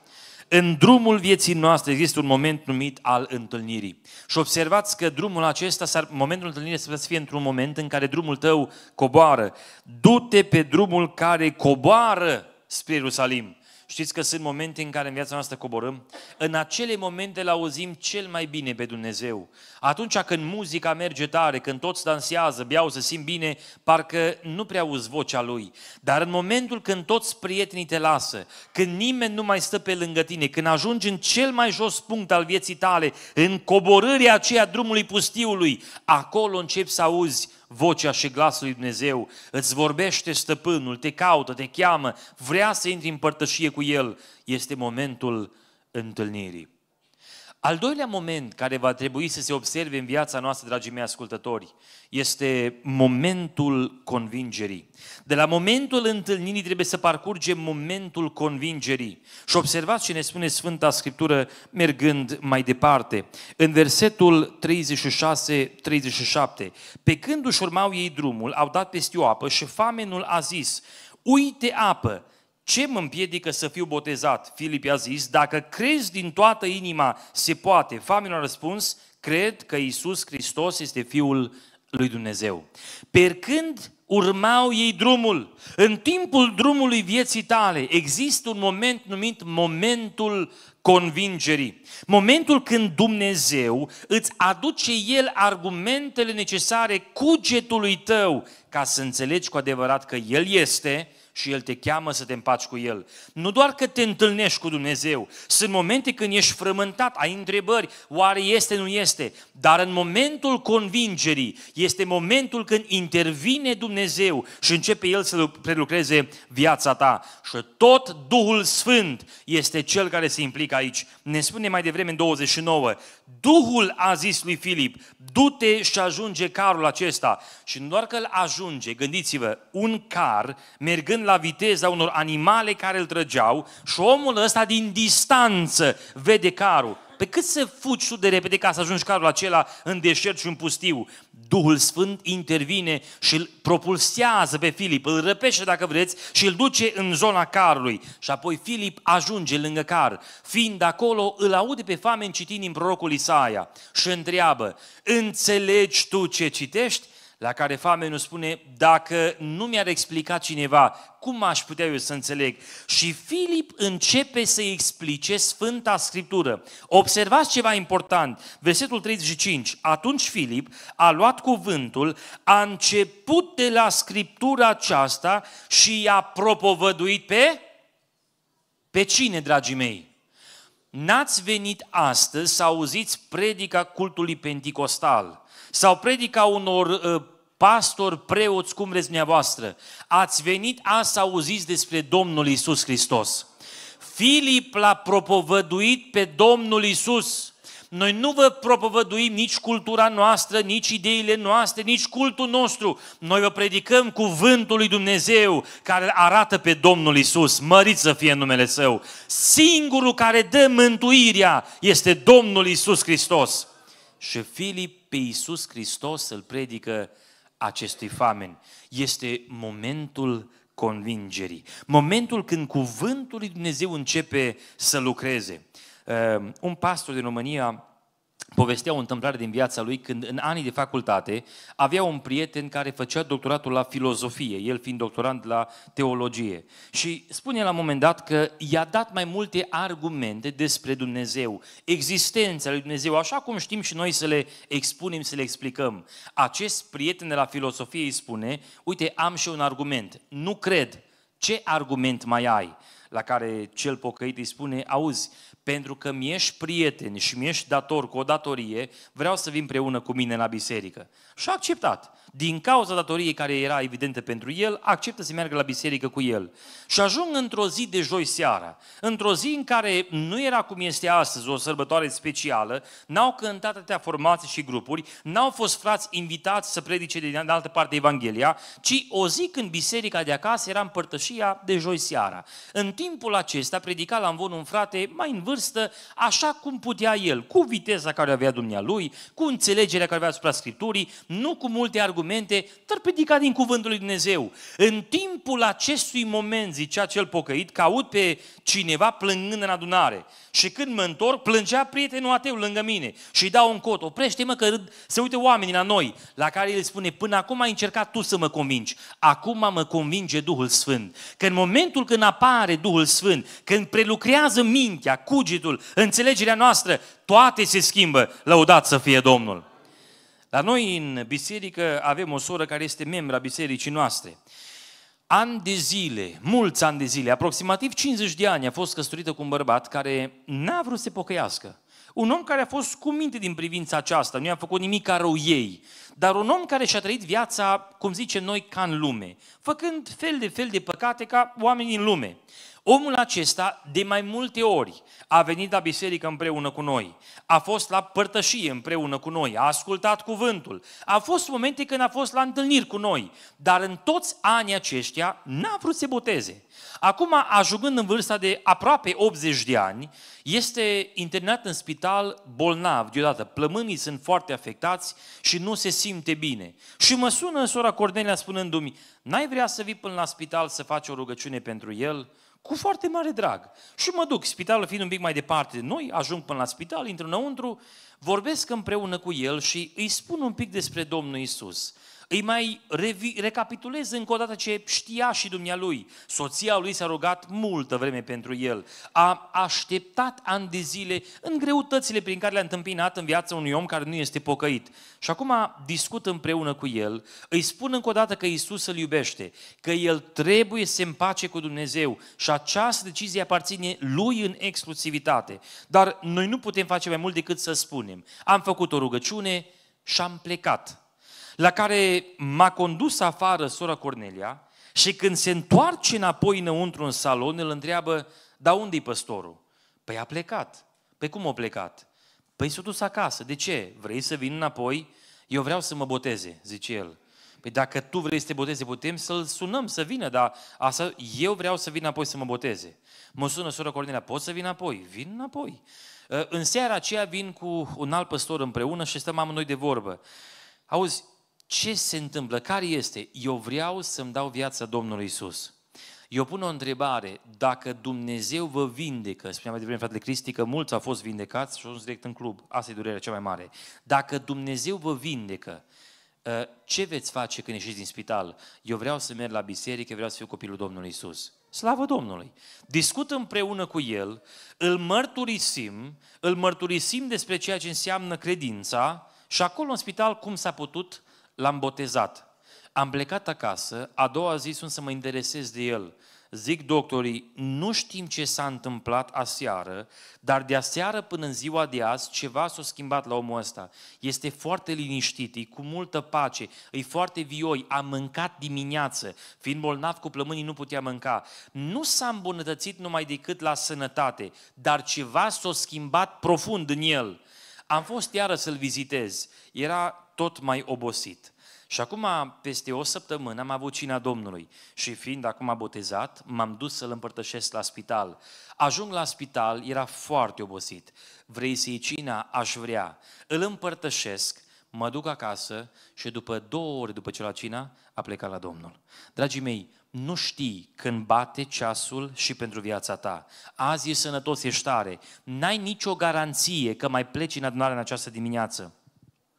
în drumul vieții noastre există un moment numit al întâlnirii. Și observați că drumul acesta, momentul întâlnirii să fie într-un moment în care drumul tău coboară. Du-te pe drumul care coboară spre Ierusalim. Știți că sunt momente în care în viața noastră coborâm? În acele momente îl auzim cel mai bine pe Dumnezeu. Atunci când muzica merge tare, când toți dansează, beau, se simt bine, parcă nu prea auzi vocea Lui. Dar în momentul când toți prietenii te lasă, când nimeni nu mai stă pe lângă tine, când ajungi în cel mai jos punct al vieții tale, în coborârea aceea drumului pustiului, acolo începi să auzi vocea și glasul lui Dumnezeu, îți vorbește stăpânul, te caută, te cheamă, vrea să intri în părtășie cu El, este momentul întâlnirii. Al doilea moment care va trebui să se observe în viața noastră, dragii mei ascultători, este momentul convingerii. De la momentul întâlnirii trebuie să parcurgem momentul convingerii. Și observați ce ne spune Sfânta Scriptură mergând mai departe. În versetul 36-37, pe când își urmau ei drumul, au dat peste o apă și famenul a zis, uite apă, ce mă împiedică să fiu botezat? Filip i-a zis, dacă crezi din toată inima, se poate. Famine a răspuns, cred că Isus Hristos este Fiul lui Dumnezeu. Percând urmau ei drumul. În timpul drumului vieții tale există un moment numit momentul convingerii. Momentul când Dumnezeu îți aduce El argumentele necesare cugetului tău ca să înțelegi cu adevărat că El este și El te cheamă să te împaci cu El. Nu doar că te întâlnești cu Dumnezeu, sunt momente când ești frământat, ai întrebări, oare este, nu este, dar în momentul convingerii este momentul când intervine Dumnezeu și începe El să prelucreze viața ta. Și tot Duhul Sfânt este Cel care se implică aici. Ne spune mai devreme în 29, Duhul a zis lui Filip, du-te și ajunge carul acesta. Și nu doar că îl ajunge, gândiți-vă, un car mergând mergând la viteza unor animale care îl trăgeau și omul ăsta din distanță vede carul. Pe cât să fugi tu de repede ca să ajungi carul acela în deșert și în pustiu? Duhul Sfânt intervine și îl propulsează pe Filip, îl răpește dacă vreți și îl duce în zona carului. Și apoi Filip ajunge lângă car. Fiind acolo, îl aude pe famen citind din prorocul Isaia și întreabă, înțelegi tu ce citești? la care famenul spune, dacă nu mi-ar explica cineva, cum aș putea eu să înțeleg? Și Filip începe să explice Sfânta Scriptură. Observați ceva important, versetul 35. Atunci Filip a luat cuvântul, a început de la Scriptura aceasta și i-a propovăduit pe... Pe cine, dragii mei? N-ați venit astăzi să auziți predica cultului penticostal – sau predica unor ă, pastori, preoți, cum vreți dumneavoastră, ați venit a să auziți despre Domnul Isus Hristos. Filip l-a propovăduit pe Domnul Isus. Noi nu vă propovăduim nici cultura noastră, nici ideile noastre, nici cultul nostru. Noi vă predicăm cuvântul lui Dumnezeu care arată pe Domnul Isus. Mărit să fie numele Său. Singurul care dă mântuirea este Domnul Isus Hristos. Și Filip pe Isus Hristos îl predică acestui famen Este momentul convingerii. Momentul când cuvântul lui Dumnezeu începe să lucreze. Uh, un pastor din România povestea o întâmplare din viața lui când în anii de facultate avea un prieten care făcea doctoratul la filozofie, el fiind doctorant la teologie. Și spune la un moment dat că i-a dat mai multe argumente despre Dumnezeu, existența lui Dumnezeu, așa cum știm și noi să le expunem, să le explicăm. Acest prieten de la filozofie îi spune, uite, am și un argument, nu cred, ce argument mai ai? La care cel pocăit îi spune, auzi, pentru că mi-ești prieten și mi-ești dator cu o datorie, vreau să vii împreună cu mine la biserică. Și a acceptat din cauza datoriei care era evidentă pentru el, acceptă să meargă la biserică cu el. Și ajung într-o zi de joi seara, într-o zi în care nu era cum este astăzi o sărbătoare specială, n-au cântat atâtea formații și grupuri, n-au fost frați invitați să predice din altă parte Evanghelia, ci o zi când biserica de acasă era împărtășia de joi seara. În timpul acesta predica la învon un frate mai în vârstă, așa cum putea el, cu viteza care avea dumnealui, cu înțelegerea care avea asupra Scripturii, nu cu multe argumente argumente, dar predica din cuvântul lui Dumnezeu. În timpul acestui moment, zicea cel pocăit, caut pe cineva plângând în adunare. Și când mă întorc, plângea prietenul ateu lângă mine și îi dau un cot. Oprește-mă că râd, se uite oamenii la noi, la care el spune, până acum ai încercat tu să mă convingi, acum mă convinge Duhul Sfânt. Că în momentul când apare Duhul Sfânt, când prelucrează mintea, cugetul, înțelegerea noastră, toate se schimbă. Lăudat să fie Domnul! La noi în biserică avem o soră care este membra bisericii noastre. An de zile, mulți ani de zile, aproximativ 50 de ani a fost căsătorită cu un bărbat care n-a vrut să se pocăiască. Un om care a fost cu minte din privința aceasta, nu i-a făcut nimic rău ei, dar un om care și-a trăit viața, cum zicem noi, ca în lume, făcând fel de fel de păcate ca oamenii în lume. Omul acesta de mai multe ori a venit la biserică împreună cu noi, a fost la părtășie împreună cu noi, a ascultat cuvântul, a fost momente când a fost la întâlniri cu noi, dar în toți anii aceștia n-a vrut să boteze. Acum, ajungând în vârsta de aproape 80 de ani, este internat în spital bolnav deodată. Plămânii sunt foarte afectați și nu se simte bine. Și mă sună sora Cornelia spunându-mi, n-ai vrea să vii până la spital să faci o rugăciune pentru el? Cu foarte mare drag. Și mă duc, spitalul fiind un pic mai departe de noi, ajung până la spital, intru înăuntru, vorbesc împreună cu el și îi spun un pic despre Domnul Isus. Îi mai revi, recapitulez încă o dată ce știa și dumnealui. Soția lui s-a rugat multă vreme pentru el. A așteptat ani de zile în greutățile prin care le-a întâmpinat în viața unui om care nu este pocăit. Și acum discut împreună cu el, îi spun încă o dată că Isus îl iubește, că el trebuie să se împace cu Dumnezeu și această decizie aparține lui în exclusivitate. Dar noi nu putem face mai mult decât să spunem. Am făcut o rugăciune și am plecat la care m-a condus afară sora Cornelia și când se întoarce înapoi înăuntru în salon, îl întreabă, da unde e păstorul? Păi a plecat. Păi cum a plecat? Păi s-a dus acasă. De ce? Vrei să vin înapoi? Eu vreau să mă boteze, zice el. Păi dacă tu vrei să te boteze, putem să-l sunăm să vină, dar asta, eu vreau să vin apoi să mă boteze. Mă sună sora Cornelia, pot să vin apoi? Vin înapoi. În seara aceea vin cu un alt păstor împreună și stăm amândoi de vorbă. Auzi, ce se întâmplă? Care este? Eu vreau să-mi dau viața Domnului Isus. Eu pun o întrebare, dacă Dumnezeu vă vindecă, spuneam mai devreme fratele Cristi că mulți au fost vindecați și au ajuns direct în club, asta e durerea cea mai mare. Dacă Dumnezeu vă vindecă, ă, ce veți face când ieșiți din spital? Eu vreau să merg la biserică, vreau să fiu copilul Domnului Isus. Slavă Domnului! Discut împreună cu El, îl mărturisim, îl mărturisim despre ceea ce înseamnă credința și acolo în spital cum s-a putut l-am botezat. Am plecat acasă, a doua zi sunt să mă interesez de el. Zic doctorii, nu știm ce s-a întâmplat aseară, dar de aseară până în ziua de azi ceva s-a schimbat la omul ăsta. Este foarte liniștit, e cu multă pace, e foarte vioi, a mâncat dimineață, fiind bolnav cu plămânii nu putea mânca. Nu s-a îmbunătățit numai decât la sănătate, dar ceva s-a schimbat profund în el. Am fost iară să-l vizitez, era tot mai obosit. Și acum, peste o săptămână, am avut cina Domnului și fiind acum botezat, m-am dus să-l împărtășesc la spital. Ajung la spital, era foarte obosit. Vrei să-i cina? Aș vrea. Îl împărtășesc, mă duc acasă și după două ore după ce la cina, a plecat la Domnul. Dragii mei, nu știi când bate ceasul și pentru viața ta. Azi e sănătos, ești tare. N-ai nicio garanție că mai pleci în adunare în această dimineață.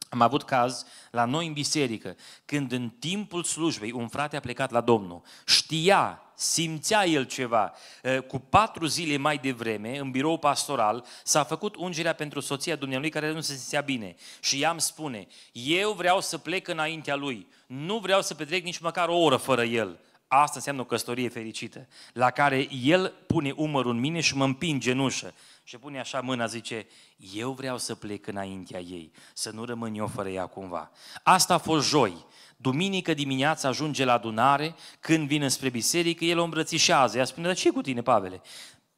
Am avut caz la noi în biserică, când în timpul slujbei un frate a plecat la Domnul. Știa, simțea el ceva. Eh, cu patru zile mai devreme, în birou pastoral, s-a făcut ungerea pentru soția dumnealui care nu se simțea bine. Și ea îmi spune, eu vreau să plec înaintea lui, nu vreau să petrec nici măcar o oră fără el. Asta înseamnă o căsătorie fericită, la care el pune umărul în mine și mă împinge în ușă. Și pune așa mâna, zice, eu vreau să plec înaintea ei, să nu rămân eu fără ea cumva. Asta a fost joi. Duminică dimineața ajunge la adunare, când vine spre biserică, el o îmbrățișează. Ea spune, dar ce cu tine, Pavele?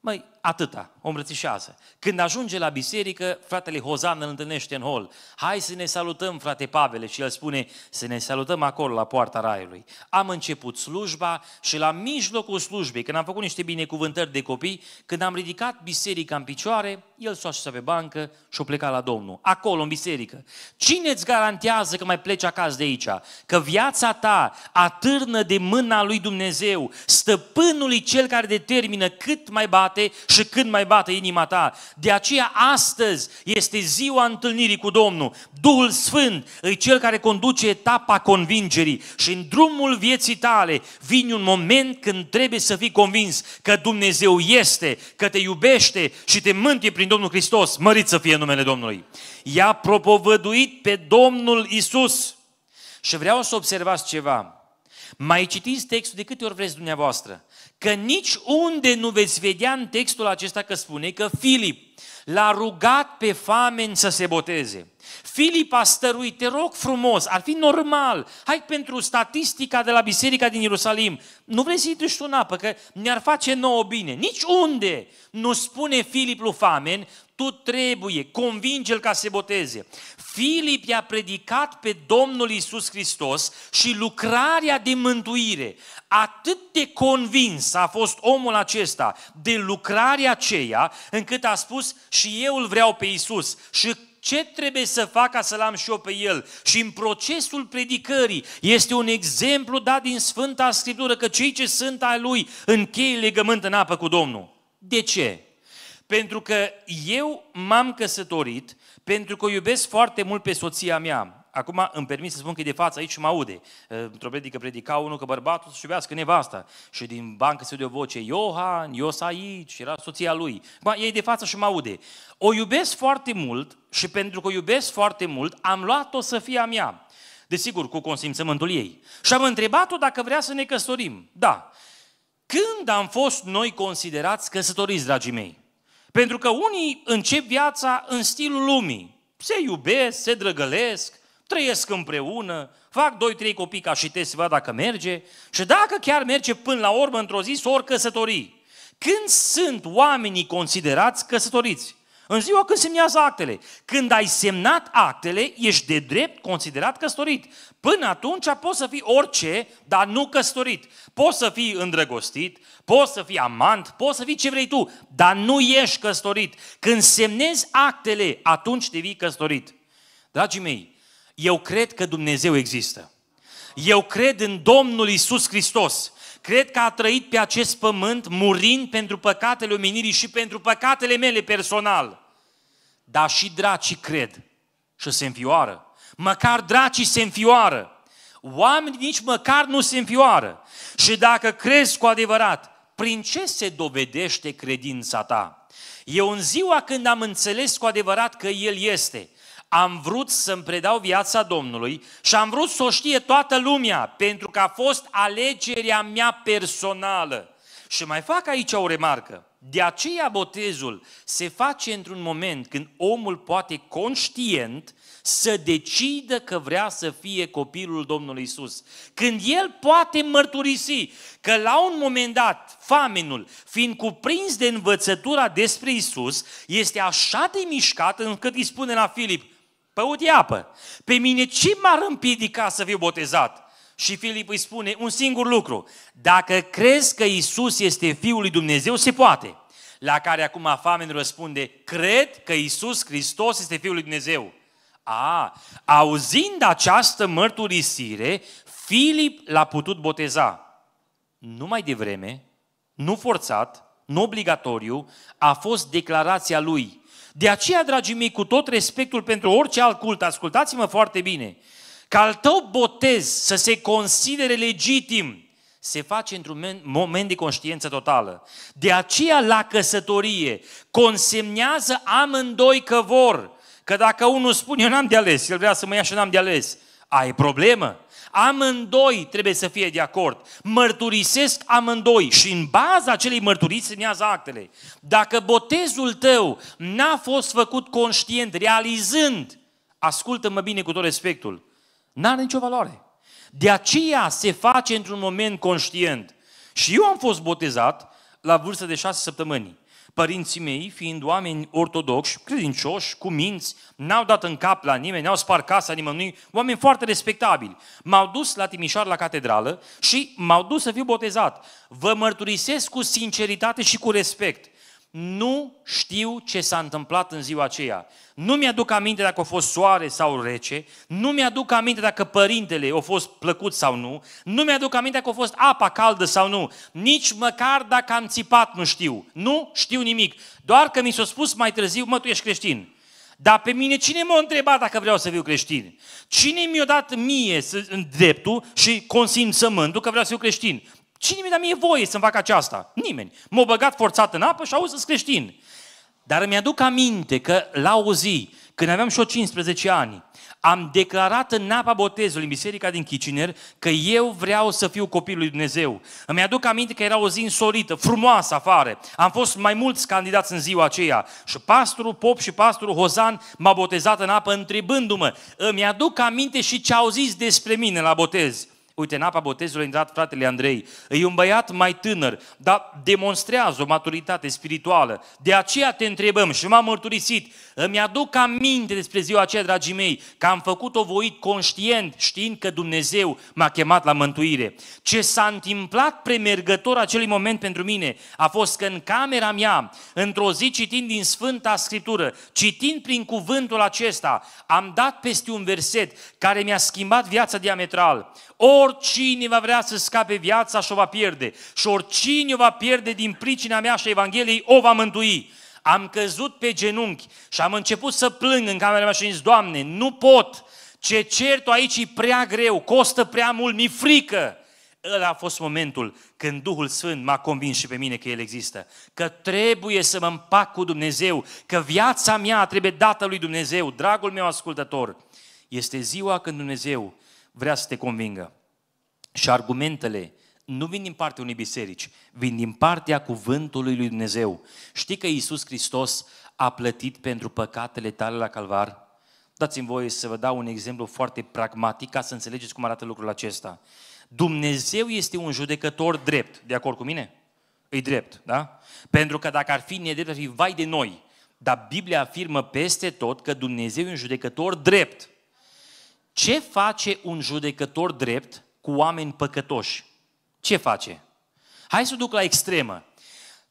Măi, Atâta, o îmbrățișează. Când ajunge la biserică, fratele Hozan îl întâlnește în hol. Hai să ne salutăm, frate Pavele, și el spune să ne salutăm acolo la poarta raiului. Am început slujba și la mijlocul slujbei, când am făcut niște binecuvântări de copii, când am ridicat biserica în picioare, el s-a așezat pe bancă și o pleca la Domnul. Acolo, în biserică. Cine îți garantează că mai pleci acasă de aici? Că viața ta atârnă de mâna lui Dumnezeu, stăpânului cel care determină cât mai bate și când mai bate inima ta. De aceea astăzi este ziua întâlnirii cu Domnul. Duhul Sfânt e cel care conduce etapa convingerii și în drumul vieții tale vine un moment când trebuie să fii convins că Dumnezeu este, că te iubește și te mântie prin Domnul Hristos. Mărit să fie numele Domnului. I-a propovăduit pe Domnul Isus. Și vreau să observați ceva. Mai citiți textul de câte ori vreți dumneavoastră că nici unde nu veți vedea în textul acesta că spune că Filip l-a rugat pe famen să se boteze. Filip a stăruit, te rog frumos, ar fi normal, hai pentru statistica de la biserica din Ierusalim, nu vrei să iei duci tu în apă, că ne-ar face nouă bine. Nici unde nu spune Filip lui Famen, tu trebuie, convinge-l ca să se boteze. Filip i-a predicat pe Domnul Isus Hristos și lucrarea de mântuire. Atât de convins a fost omul acesta de lucrarea aceea, încât a spus și eu îl vreau pe Isus și ce trebuie să fac ca să-l am și eu pe el? Și în procesul predicării este un exemplu dat din Sfânta Scriptură că cei ce sunt ai lui încheie legământ în apă cu Domnul. De ce? Pentru că eu m-am căsătorit pentru că o iubesc foarte mult pe soția mea. Acum îmi permis să spun că e de față aici și mă aude. Uh, într-o predică predica unul că bărbatul să-și iubească nevasta. Și din bancă se de o voce, Iohan, Ios aici, era soția lui. Acum e de față și mă aude. O iubesc foarte mult și pentru că o iubesc foarte mult, am luat-o să fie a mea. Desigur, cu consimțământul ei. Și am întrebat-o dacă vrea să ne căsătorim. Da. Când am fost noi considerați căsătoriți, dragii mei? Pentru că unii încep viața în stilul lumii. Se iubesc, se drăgălesc, trăiesc împreună, fac doi, trei copii ca și te să vadă dacă merge și dacă chiar merge până la urmă într-o zi să ori căsători. Când sunt oamenii considerați căsătoriți? În ziua când semnează actele. Când ai semnat actele, ești de drept considerat căsătorit. Până atunci poți să fii orice, dar nu căsătorit. Poți să fii îndrăgostit, poți să fii amant, poți să fii ce vrei tu, dar nu ești căsătorit. Când semnezi actele, atunci devii căsătorit. Dragii mei, eu cred că Dumnezeu există. Eu cred în Domnul Isus Hristos. Cred că a trăit pe acest pământ murind pentru păcatele omenirii și pentru păcatele mele personal. Dar și dracii cred și se înfioară. Măcar dracii se înfioară. Oamenii nici măcar nu se înfioară. Și dacă crezi cu adevărat, prin ce se dovedește credința ta? Eu în ziua când am înțeles cu adevărat că El este – am vrut să-mi predau viața Domnului și am vrut să o știe toată lumea, pentru că a fost alegerea mea personală. Și mai fac aici o remarcă. De aceea botezul se face într-un moment când omul poate conștient să decidă că vrea să fie copilul Domnului Isus. Când el poate mărturisi că la un moment dat famenul, fiind cuprins de învățătura despre Isus, este așa de mișcat încât îi spune la Filip, pe de apă. Pe mine ce m-ar împiedica să fiu botezat? Și Filip îi spune un singur lucru. Dacă crezi că Isus este Fiul lui Dumnezeu, se poate. La care acum famen răspunde, cred că Isus Hristos este Fiul lui Dumnezeu. A, auzind această mărturisire, Filip l-a putut boteza. Nu mai devreme, nu forțat, nu obligatoriu, a fost declarația lui. De aceea, dragii mei, cu tot respectul pentru orice alt cult, ascultați-mă foarte bine, ca al tău botez să se considere legitim, se face într-un moment de conștiință totală. De aceea, la căsătorie, consemnează amândoi că vor. Că dacă unul spune, eu n-am de ales, el vrea să mă ia și n-am de ales, ai problemă amândoi trebuie să fie de acord. Mărturisesc amândoi și în baza acelei mărturii semnează actele. Dacă botezul tău n-a fost făcut conștient, realizând, ascultă-mă bine cu tot respectul, n-are nicio valoare. De aceea se face într-un moment conștient. Și eu am fost botezat la vârstă de șase săptămâni. Părinții mei, fiind oameni ortodoxi, credincioși, cu minți, n-au dat în cap la nimeni, n-au spart casa nimănui, oameni foarte respectabili. M-au dus la Timișoara la catedrală și m-au dus să fiu botezat. Vă mărturisesc cu sinceritate și cu respect nu știu ce s-a întâmplat în ziua aceea. Nu mi-aduc aminte dacă a fost soare sau rece, nu mi-aduc aminte dacă părintele a fost plăcut sau nu, nu mi-aduc aminte dacă a fost apa caldă sau nu, nici măcar dacă am țipat nu știu. Nu știu nimic. Doar că mi s-a spus mai târziu, mă, tu ești creștin. Dar pe mine cine m-a întrebat dacă vreau să fiu creștin? Cine mi-a dat mie dreptul și consimțământul că vreau să fiu creștin? Cine mi-a dat mie voie să-mi fac aceasta? Nimeni. M-a băgat forțat în apă și au sunt creștin. Dar îmi aduc aminte că la o zi, când aveam și o 15 ani, am declarat în apa botezului, în biserica din Kitchener, că eu vreau să fiu copilul lui Dumnezeu. Îmi aduc aminte că era o zi însorită, frumoasă afară. Am fost mai mulți candidați în ziua aceea și pastorul Pop și pastorul Hozan m-a botezat în apă întrebându-mă. Îmi aduc aminte și ce au zis despre mine la botez uite, în apa botezului a intrat fratele Andrei. E un băiat mai tânăr, dar demonstrează o maturitate spirituală. De aceea te întrebăm și m-am mărturisit. Îmi aduc aminte despre ziua aceea, dragii mei, că am făcut-o voit conștient, știind că Dumnezeu m-a chemat la mântuire. Ce s-a întâmplat premergător acelui moment pentru mine a fost că în camera mea, într-o zi citind din Sfânta Scriptură, citind prin cuvântul acesta, am dat peste un verset care mi-a schimbat viața diametral. O, oricine va vrea să scape viața și o va pierde. Și oricine o va pierde din pricina mea și Evangheliei, o va mântui. Am căzut pe genunchi și am început să plâng în camera mea și zis, Doamne, nu pot, ce cert aici e prea greu, costă prea mult, mi frică. Ăla a fost momentul când Duhul Sfânt m-a convins și pe mine că El există, că trebuie să mă împac cu Dumnezeu, că viața mea trebuie dată lui Dumnezeu, dragul meu ascultător. Este ziua când Dumnezeu vrea să te convingă și argumentele nu vin din partea unei biserici, vin din partea cuvântului lui Dumnezeu. Știi că Iisus Hristos a plătit pentru păcatele tale la calvar? Dați-mi voie să vă dau un exemplu foarte pragmatic ca să înțelegeți cum arată lucrul acesta. Dumnezeu este un judecător drept, de acord cu mine? E drept, da? Pentru că dacă ar fi nedrept, ar fi vai de noi. Dar Biblia afirmă peste tot că Dumnezeu e un judecător drept. Ce face un judecător drept cu oameni păcătoși, ce face? Hai să duc la extremă.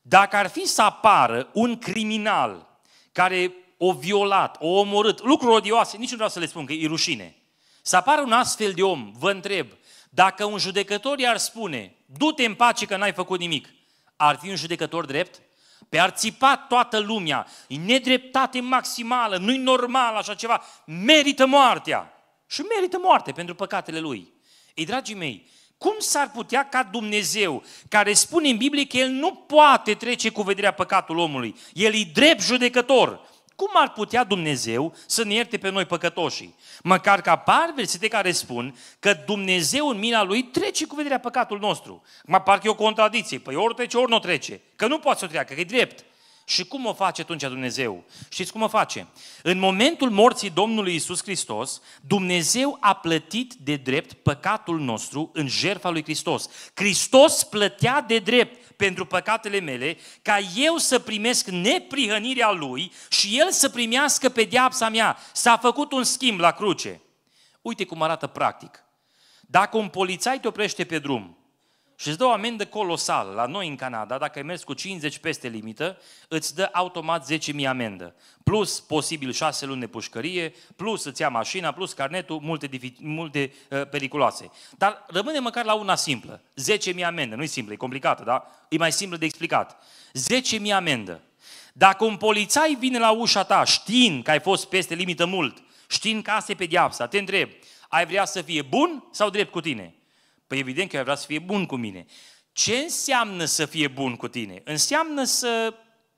Dacă ar fi să apară un criminal care o violat, o omorât, lucruri odioase, nici nu vreau să le spun că e rușine. Să apară un astfel de om, vă întreb, dacă un judecător i-ar spune, du-te în pace că n-ai făcut nimic, ar fi un judecător drept? Pe ar țipa toată lumea, e nedreptate maximală, nu-i normal așa ceva, merită moartea. Și merită moarte pentru păcatele lui. Ei, dragii mei, cum s-ar putea ca Dumnezeu, care spune în Biblie că El nu poate trece cu vederea păcatul omului, El e drept judecător, cum ar putea Dumnezeu să ne ierte pe noi păcătoșii? Măcar că apar versete care spun că Dumnezeu în mila Lui trece cu vederea păcatul nostru. Mă parcă e o contradicție, păi ori trece, ori nu trece, că nu poate să o treacă, că e drept. Și cum o face atunci Dumnezeu? Știți cum o face? În momentul morții Domnului Isus Hristos, Dumnezeu a plătit de drept păcatul nostru în jertfa lui Hristos. Hristos plătea de drept pentru păcatele mele, ca eu să primesc neprihănirea Lui și El să primească pediapsa mea. S-a făcut un schimb la cruce. Uite cum arată practic. Dacă un polițai te oprește pe drum și îți dă o amendă colosală. La noi în Canada, dacă ai mers cu 50 peste limită, îți dă automat 10.000 amendă. Plus posibil 6 luni de pușcărie, plus îți ia mașina, plus carnetul, multe, multe uh, periculoase. Dar rămâne măcar la una simplă. 10.000 amendă. Nu e simplă, e complicată, da? E mai simplă de explicat. 10.000 amendă. Dacă un polițai vine la ușa ta știind că ai fost peste limită mult, știind că asta e pediapsa, te întreb, ai vrea să fie bun sau drept cu tine? Păi evident că ai vreau să fie bun cu mine. Ce înseamnă să fie bun cu tine? Înseamnă să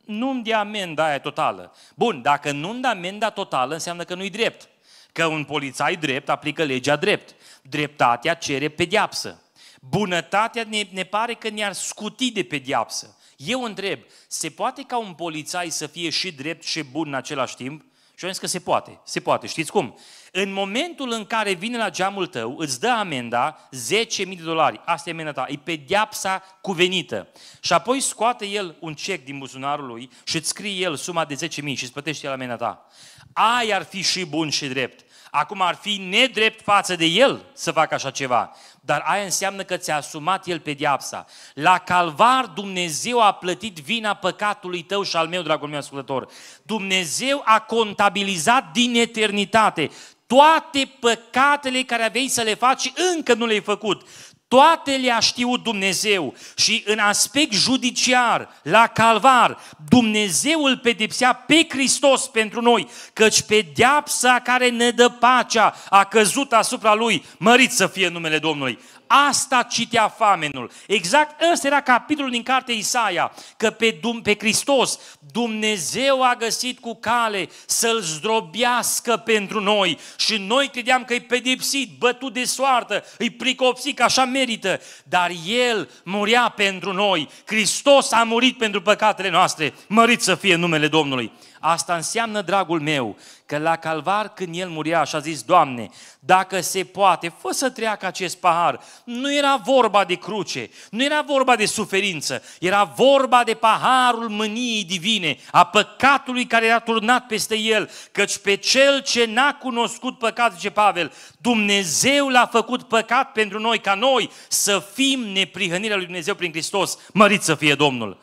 nu-mi dea amenda aia totală. Bun, dacă nu-mi dea amenda totală, înseamnă că nu-i drept. Că un polițai drept aplică legea drept. Dreptatea cere pediapsă. Bunătatea ne, ne pare că ne-ar scuti de pediapsă. Eu întreb, se poate ca un polițai să fie și drept și bun în același timp? Și eu am zis că se poate, se poate. Știți cum? În momentul în care vine la geamul tău, îți dă amenda 10.000 de dolari. Asta e amenda ta, e pediapsa cuvenită. Și apoi scoate el un cec din buzunarul lui și îți scrie el suma de 10.000 și îți plătește el amenda ta. Ai ar fi și bun și drept. Acum ar fi nedrept față de el să facă așa ceva, dar aia înseamnă că ți-a asumat el pediapsa. La calvar Dumnezeu a plătit vina păcatului tău și al meu, dragul meu ascultător. Dumnezeu a contabilizat din eternitate toate păcatele care aveai să le faci și încă nu le-ai făcut toate le-a știut Dumnezeu și în aspect judiciar, la calvar, Dumnezeu îl pedepsea pe Hristos pentru noi, căci pedeapsa care ne dă pacea a căzut asupra lui, mărit să fie numele Domnului. Asta citea famenul. Exact ăsta era capitolul din cartea Isaia, că pe, Dum- pe Hristos Dumnezeu a găsit cu cale să-L zdrobească pentru noi și noi credeam că e pedepsit, bătut de soartă, îi pricopsit, că așa merită, dar El murea pentru noi. Hristos a murit pentru păcatele noastre. Mărit să fie numele Domnului. Asta înseamnă, dragul meu, că la calvar când el murea și a zis, Doamne, dacă se poate, fă să treacă acest pahar. Nu era vorba de cruce, nu era vorba de suferință, era vorba de paharul mâniei divine, a păcatului care era turnat peste el, căci pe cel ce n-a cunoscut păcat, zice Pavel, Dumnezeu l-a făcut păcat pentru noi, ca noi să fim neprihănirea lui Dumnezeu prin Hristos. Mărit să fie Domnul!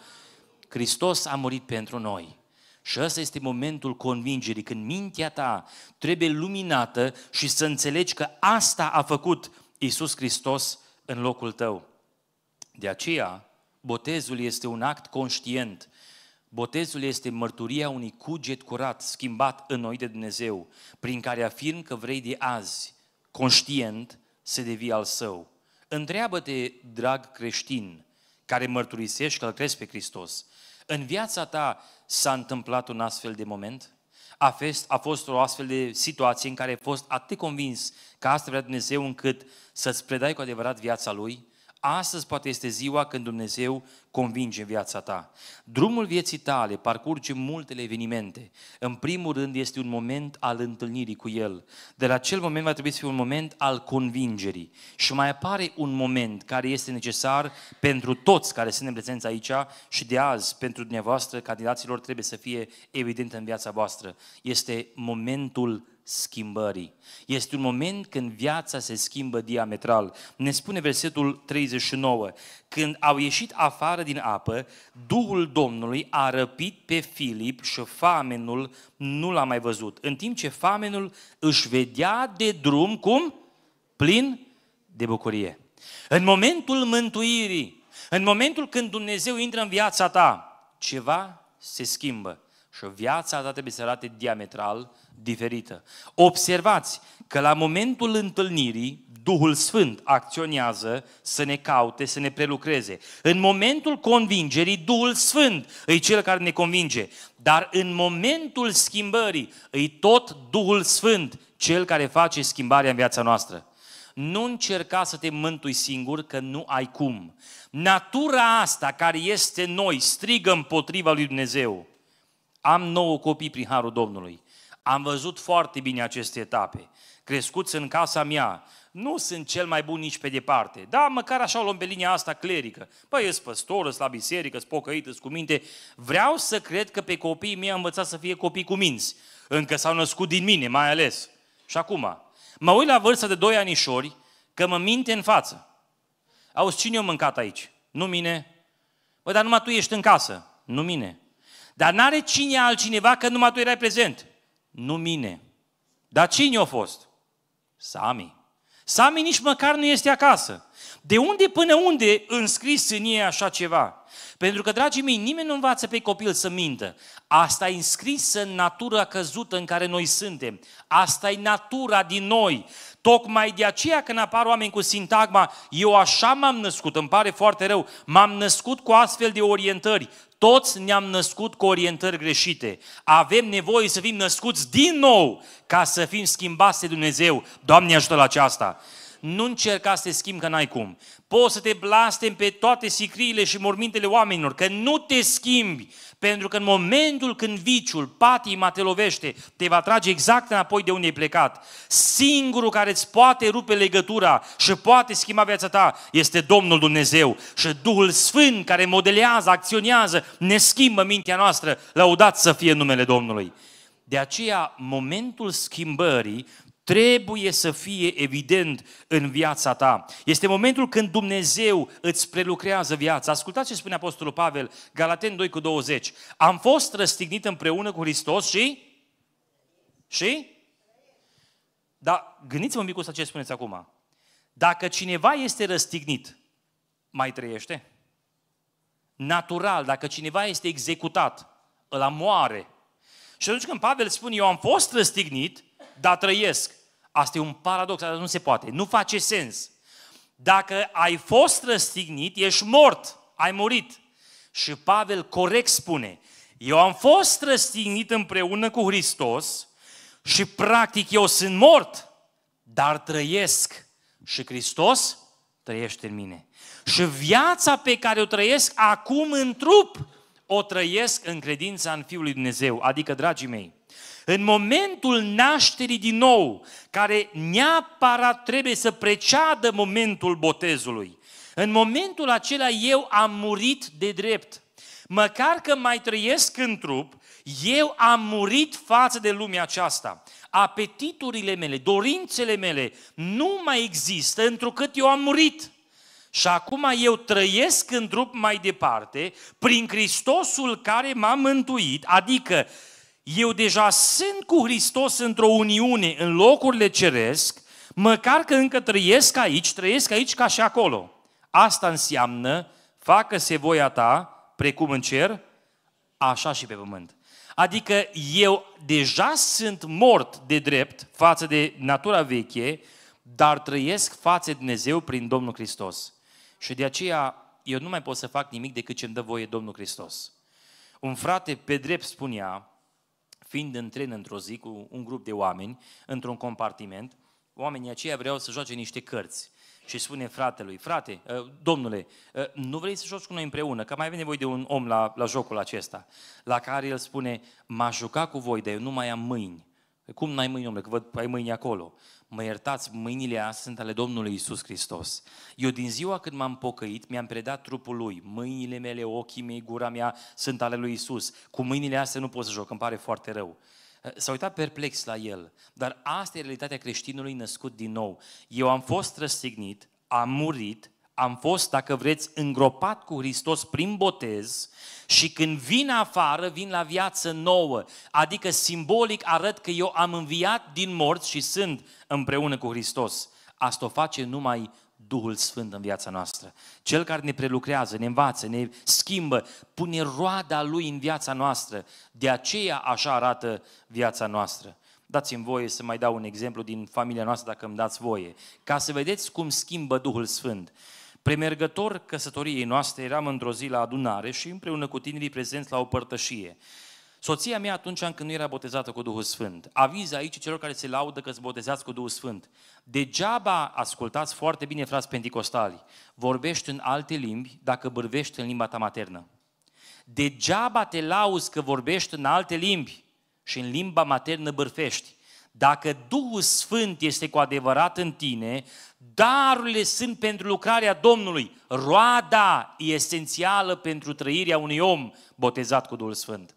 Hristos a murit pentru noi. Și ăsta este momentul convingerii, când mintea ta trebuie luminată și să înțelegi că asta a făcut Isus Hristos în locul tău. De aceea, botezul este un act conștient. Botezul este mărturia unui cuget curat, schimbat în noi de Dumnezeu, prin care afirm că vrei de azi, conștient, să devii al său. Întreabă-te, drag creștin, care mărturisești că îl crezi pe Hristos, în viața ta s-a întâmplat un astfel de moment? A fost, a fost o astfel de situație în care ai fost atât convins că asta vrea Dumnezeu încât să-ți predai cu adevărat viața Lui? Astăzi poate este ziua când Dumnezeu convinge în viața ta. Drumul vieții tale parcurge multele evenimente. În primul rând este un moment al întâlnirii cu El. De la acel moment va trebui să fie un moment al convingerii. Și mai apare un moment care este necesar pentru toți care în prezenți aici și de azi, pentru dumneavoastră, candidaților, trebuie să fie evident în viața voastră. Este momentul schimbării. Este un moment când viața se schimbă diametral. Ne spune versetul 39, când au ieșit afară din apă, Duhul Domnului a răpit pe Filip și famenul nu l-a mai văzut, în timp ce famenul își vedea de drum, cum? Plin de bucurie. În momentul mântuirii, în momentul când Dumnezeu intră în viața ta, ceva se schimbă și viața ta trebuie să arate diametral diferită. Observați că la momentul întâlnirii, Duhul Sfânt acționează să ne caute, să ne prelucreze. În momentul convingerii, Duhul Sfânt e cel care ne convinge. Dar în momentul schimbării, e tot Duhul Sfânt cel care face schimbarea în viața noastră. Nu încerca să te mântui singur că nu ai cum. Natura asta care este noi strigă împotriva lui Dumnezeu. Am nouă copii prin harul Domnului. Am văzut foarte bine aceste etape. Crescuți în casa mea, nu sunt cel mai bun nici pe departe. Da, măcar așa o luăm pe linia asta clerică. Păi, ești păstor, ești la biserică, ești pocăit, ești cu minte. Vreau să cred că pe copiii mei am învățat să fie copii cu minți. Încă s-au născut din mine, mai ales. Și acum, mă uit la vârsta de doi anișori că mă minte în față. Auzi, cine a mâncat aici? Nu mine. Păi, dar numai tu ești în casă. Nu mine. Dar n-are cine altcineva că numai tu erai prezent nu mine. Dar cine a fost? Sami. Sami nici măcar nu este acasă. De unde până unde înscris în ei așa ceva? Pentru că, dragii mei, nimeni nu învață pe copil să mintă. Asta e înscrisă în natura căzută în care noi suntem. Asta e natura din noi. Tocmai de aceea când apar oameni cu sintagma, eu așa m-am născut, îmi pare foarte rău, m-am născut cu astfel de orientări, toți ne-am născut cu orientări greșite. Avem nevoie să fim născuți din nou ca să fim schimbați de Dumnezeu. Doamne ajută la aceasta! Nu încerca să te schimbi că n-ai cum. Poți să te blastem pe toate sicriile și mormintele oamenilor, că nu te schimbi pentru că în momentul când viciul, patima te lovește, te va trage exact înapoi de unde ai plecat. Singurul care îți poate rupe legătura și poate schimba viața ta este Domnul Dumnezeu și Duhul Sfânt care modelează, acționează, ne schimbă mintea noastră. Lăudat să fie numele Domnului. De aceea, momentul schimbării trebuie să fie evident în viața ta. Este momentul când Dumnezeu îți prelucrează viața. Ascultați ce spune Apostolul Pavel, Galaten 2 cu 20. Am fost răstignit împreună cu Hristos și... Și? Dar gândiți-vă un pic ce spuneți acum. Dacă cineva este răstignit, mai trăiește? Natural, dacă cineva este executat, la moare. Și atunci când Pavel spune, eu am fost răstignit, dar trăiesc. Asta e un paradox, asta nu se poate, nu face sens. Dacă ai fost răstignit, ești mort, ai murit. Și Pavel corect spune, eu am fost răstignit împreună cu Hristos și practic eu sunt mort, dar trăiesc și Hristos trăiește în mine. Și viața pe care o trăiesc acum în trup, o trăiesc în credința în Fiul lui Dumnezeu. Adică, dragii mei, în momentul nașterii din nou, care neapărat trebuie să preceadă momentul botezului, în momentul acela eu am murit de drept. Măcar că mai trăiesc în trup, eu am murit față de lumea aceasta. Apetiturile mele, dorințele mele nu mai există întrucât eu am murit. Și acum eu trăiesc în trup mai departe prin Hristosul care m-a mântuit, adică eu deja sunt cu Hristos într-o uniune în locurile ceresc, măcar că încă trăiesc aici, trăiesc aici ca și acolo. Asta înseamnă, facă-se voia ta, precum în cer, așa și pe pământ. Adică eu deja sunt mort de drept față de natura veche, dar trăiesc față de Dumnezeu prin Domnul Hristos. Și de aceea eu nu mai pot să fac nimic decât ce îmi dă voie Domnul Hristos. Un frate pe drept spunea, fiind în tren într-o zi cu un grup de oameni, într-un compartiment, oamenii aceia vreau să joace niște cărți. Și spune fratelui, frate, uh, domnule, uh, nu vrei să joci cu noi împreună, că mai avem nevoie de un om la, la jocul acesta. La care el spune, m aș juca cu voi, dar eu nu mai am mâini. Cum n-ai mâini, omule? Că văd ai mâini acolo. Mă iertați, mâinile astea sunt ale Domnului Isus Hristos. Eu din ziua când m-am pocăit, mi-am predat trupul Lui. Mâinile mele, ochii mei, gura mea sunt ale Lui Isus. Cu mâinile astea nu pot să joc, îmi pare foarte rău. S-a uitat perplex la el, dar asta e realitatea creștinului născut din nou. Eu am fost răstignit, am murit, am fost, dacă vreți, îngropat cu Hristos prin botez și când vin afară, vin la viață nouă. Adică simbolic arăt că eu am înviat din morți și sunt împreună cu Hristos. Asta o face numai Duhul Sfânt în viața noastră. Cel care ne prelucrează, ne învață, ne schimbă, pune roada Lui în viața noastră. De aceea așa arată viața noastră. Dați-mi voie să mai dau un exemplu din familia noastră, dacă îmi dați voie, ca să vedeți cum schimbă Duhul Sfânt. Premergător căsătoriei noastre eram într-o zi la adunare și împreună cu tinerii prezenți la o părtășie. Soția mea atunci când nu era botezată cu Duhul Sfânt. Aviz aici celor care se laudă că se botezați cu Duhul Sfânt. Degeaba ascultați foarte bine, frați pentecostali, vorbești în alte limbi dacă bârvești în limba ta maternă. Degeaba te lauzi că vorbești în alte limbi și în limba maternă bârfești. Dacă Duhul Sfânt este cu adevărat în tine, Darurile sunt pentru lucrarea Domnului. Roada e esențială pentru trăirea unui om botezat cu Duhul Sfânt.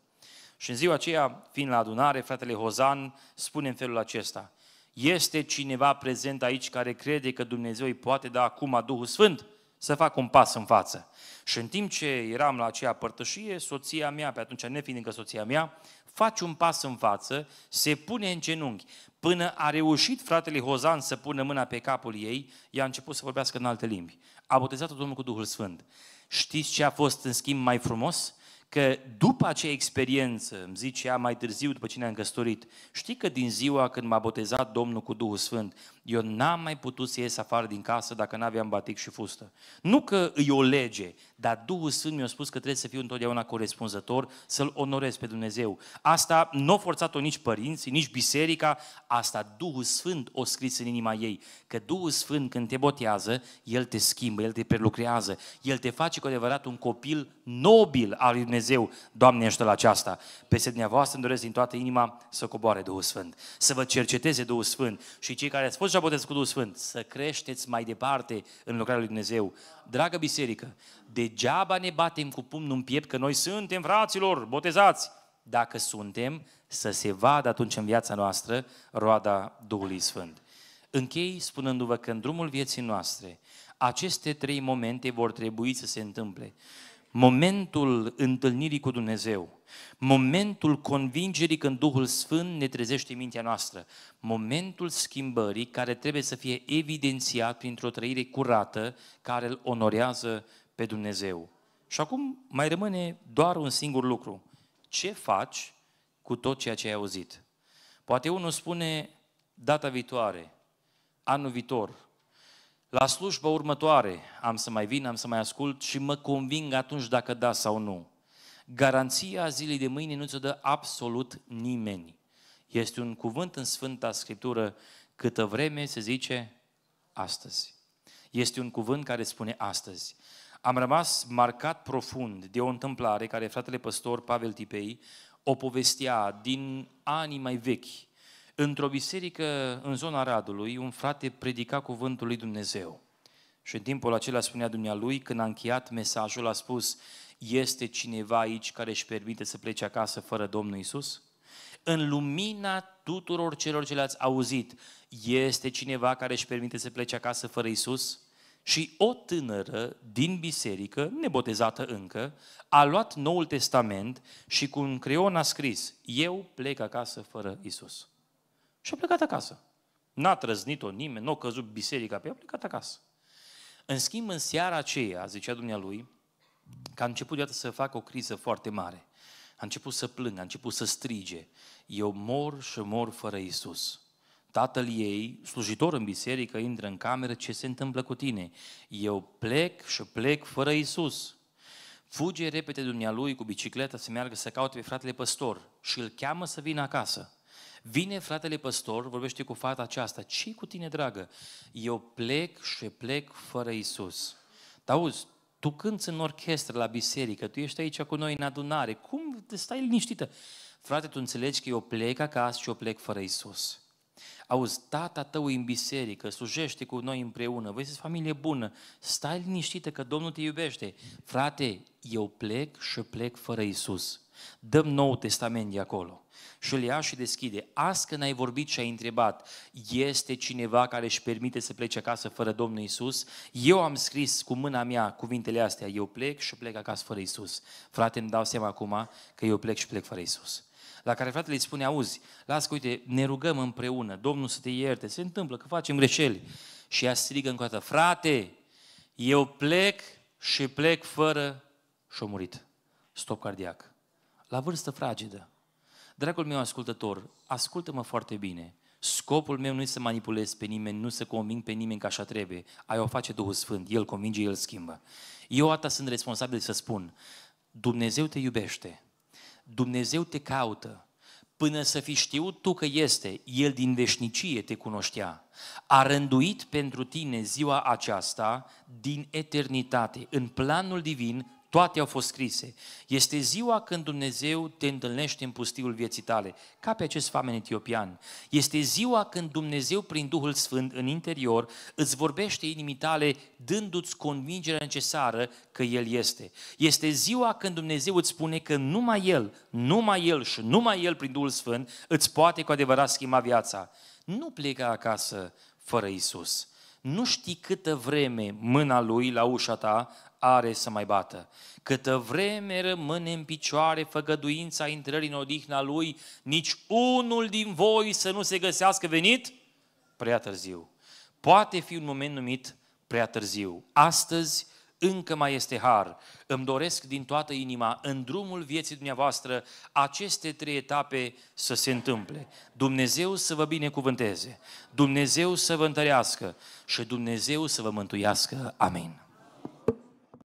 Și în ziua aceea, fiind la adunare, fratele Hozan spune în felul acesta. Este cineva prezent aici care crede că Dumnezeu îi poate da acum Duhul Sfânt? Să facă un pas în față. Și în timp ce eram la aceea părtășie, soția mea, pe atunci nefiind încă soția mea, face un pas în față, se pune în genunchi, Până a reușit fratele Hozan să pună mâna pe capul ei, i a început să vorbească în alte limbi. A botezat-o Domnul cu Duhul Sfânt. Știți ce a fost în schimb mai frumos? Că după acea experiență, îmi zice ea mai târziu, după ce ne-am căsătorit, știi că din ziua când m-a botezat Domnul cu Duhul Sfânt, eu n-am mai putut să ies afară din casă dacă n-aveam batic și fustă. Nu că îi o lege, dar Duhul Sfânt mi-a spus că trebuie să fiu întotdeauna corespunzător, să-L onorez pe Dumnezeu. Asta nu a forțat-o nici părinții, nici biserica, asta Duhul Sfânt o scris în inima ei. Că Duhul Sfânt când te botează, El te schimbă, El te prelucrează, El te face cu adevărat un copil nobil al Lui Dumnezeu Dumnezeu, Doamne, ești la aceasta. Peste dumneavoastră îmi doresc din toată inima să coboare Duhul Sfânt, să vă cerceteze Duhul Sfânt și cei care ați fost și aboteți cu Duhul Sfânt, să creșteți mai departe în lucrarea lui Dumnezeu. Dragă biserică, degeaba ne batem cu pumnul în piept că noi suntem fraților botezați. Dacă suntem, să se vadă atunci în viața noastră roada Duhului Sfânt. Închei spunându-vă că în drumul vieții noastre, aceste trei momente vor trebui să se întâmple momentul întâlnirii cu Dumnezeu, momentul convingerii când Duhul Sfânt ne trezește mintea noastră, momentul schimbării care trebuie să fie evidențiat printr-o trăire curată care îl onorează pe Dumnezeu. Și acum mai rămâne doar un singur lucru. Ce faci cu tot ceea ce ai auzit? Poate unul spune data viitoare, anul viitor, la slujba următoare am să mai vin, am să mai ascult și mă conving atunci dacă da sau nu. Garanția zilei de mâine nu ți-o dă absolut nimeni. Este un cuvânt în Sfânta Scriptură câtă vreme se zice astăzi. Este un cuvânt care spune astăzi. Am rămas marcat profund de o întâmplare care fratele păstor Pavel Tipei o povestea din anii mai vechi, Într-o biserică în zona Radului, un frate predica cuvântul lui Dumnezeu. Și în timpul acela spunea dumnealui, când a încheiat mesajul, a spus, este cineva aici care își permite să plece acasă fără Domnul Isus? În lumina tuturor celor ce le-ați auzit, este cineva care își permite să plece acasă fără Isus? Și o tânără din biserică, nebotezată încă, a luat Noul Testament și cu un creion a scris, eu plec acasă fără Isus. Și a plecat acasă. N-a trăznit-o nimeni, n-a căzut biserica pe ea, a plecat acasă. În schimb, în seara aceea, zicea dumnealui, că a început deodată să facă o criză foarte mare. A început să plângă, a început să strige. Eu mor și mor fără Isus. Tatăl ei, slujitor în biserică, intră în cameră, ce se întâmplă cu tine? Eu plec și plec fără Isus. Fuge repede dumnealui cu bicicleta să meargă să caute pe fratele păstor și îl cheamă să vină acasă. Vine fratele păstor, vorbește cu fata aceasta, ce cu tine, dragă? Eu plec și plec fără Isus. Te auzi, tu cânti în orchestră la biserică, tu ești aici cu noi în adunare, cum stai liniștită? Frate, tu înțelegi că eu plec acasă și eu plec fără Isus. Auzi, tata tău e în biserică, slujește cu noi împreună, voi sunteți familie bună, stai liniștită că Domnul te iubește. Frate, eu plec și plec fără Isus. Dăm Nou Testament de acolo. Și îl ia și deschide. Azi când ai vorbit și ai întrebat, este cineva care își permite să plece acasă fără Domnul Isus? Eu am scris cu mâna mea cuvintele astea, eu plec și plec acasă fără Isus. Frate, îmi dau seama acum că eu plec și plec fără Isus. La care fratele îi spune, auzi, las că uite, ne rugăm împreună, Domnul să te ierte, se întâmplă că facem greșeli. Și ea strigă încă o dată, frate, eu plec și plec fără și o murit. Stop cardiac la vârstă fragedă. Dragul meu ascultător, ascultă-mă foarte bine. Scopul meu nu este să manipulez pe nimeni, nu să conving pe nimeni că așa trebuie. Ai o face Duhul Sfânt. El convinge, El schimbă. Eu atât sunt responsabil să spun, Dumnezeu te iubește, Dumnezeu te caută, până să fi știut tu că este, El din veșnicie te cunoștea. A rânduit pentru tine ziua aceasta din eternitate, în planul divin, toate au fost scrise. Este ziua când Dumnezeu te întâlnește în pustiul vieții tale, ca pe acest famen etiopian. Este ziua când Dumnezeu, prin Duhul Sfânt, în interior, îți vorbește inimii tale, dându-ți convingerea necesară că El este. Este ziua când Dumnezeu îți spune că numai El, numai El și numai El, prin Duhul Sfânt, îți poate cu adevărat schimba viața. Nu pleca acasă fără Isus. Nu știi câtă vreme mâna lui la ușa ta are să mai bată. Câtă vreme rămâne în picioare făgăduința intrării în odihna lui, nici unul din voi să nu se găsească venit prea târziu. Poate fi un moment numit prea târziu. Astăzi încă mai este har. Îmi doresc din toată inima, în drumul vieții dumneavoastră, aceste trei etape să se întâmple. Dumnezeu să vă binecuvânteze, Dumnezeu să vă întărească și Dumnezeu să vă mântuiască. Amin.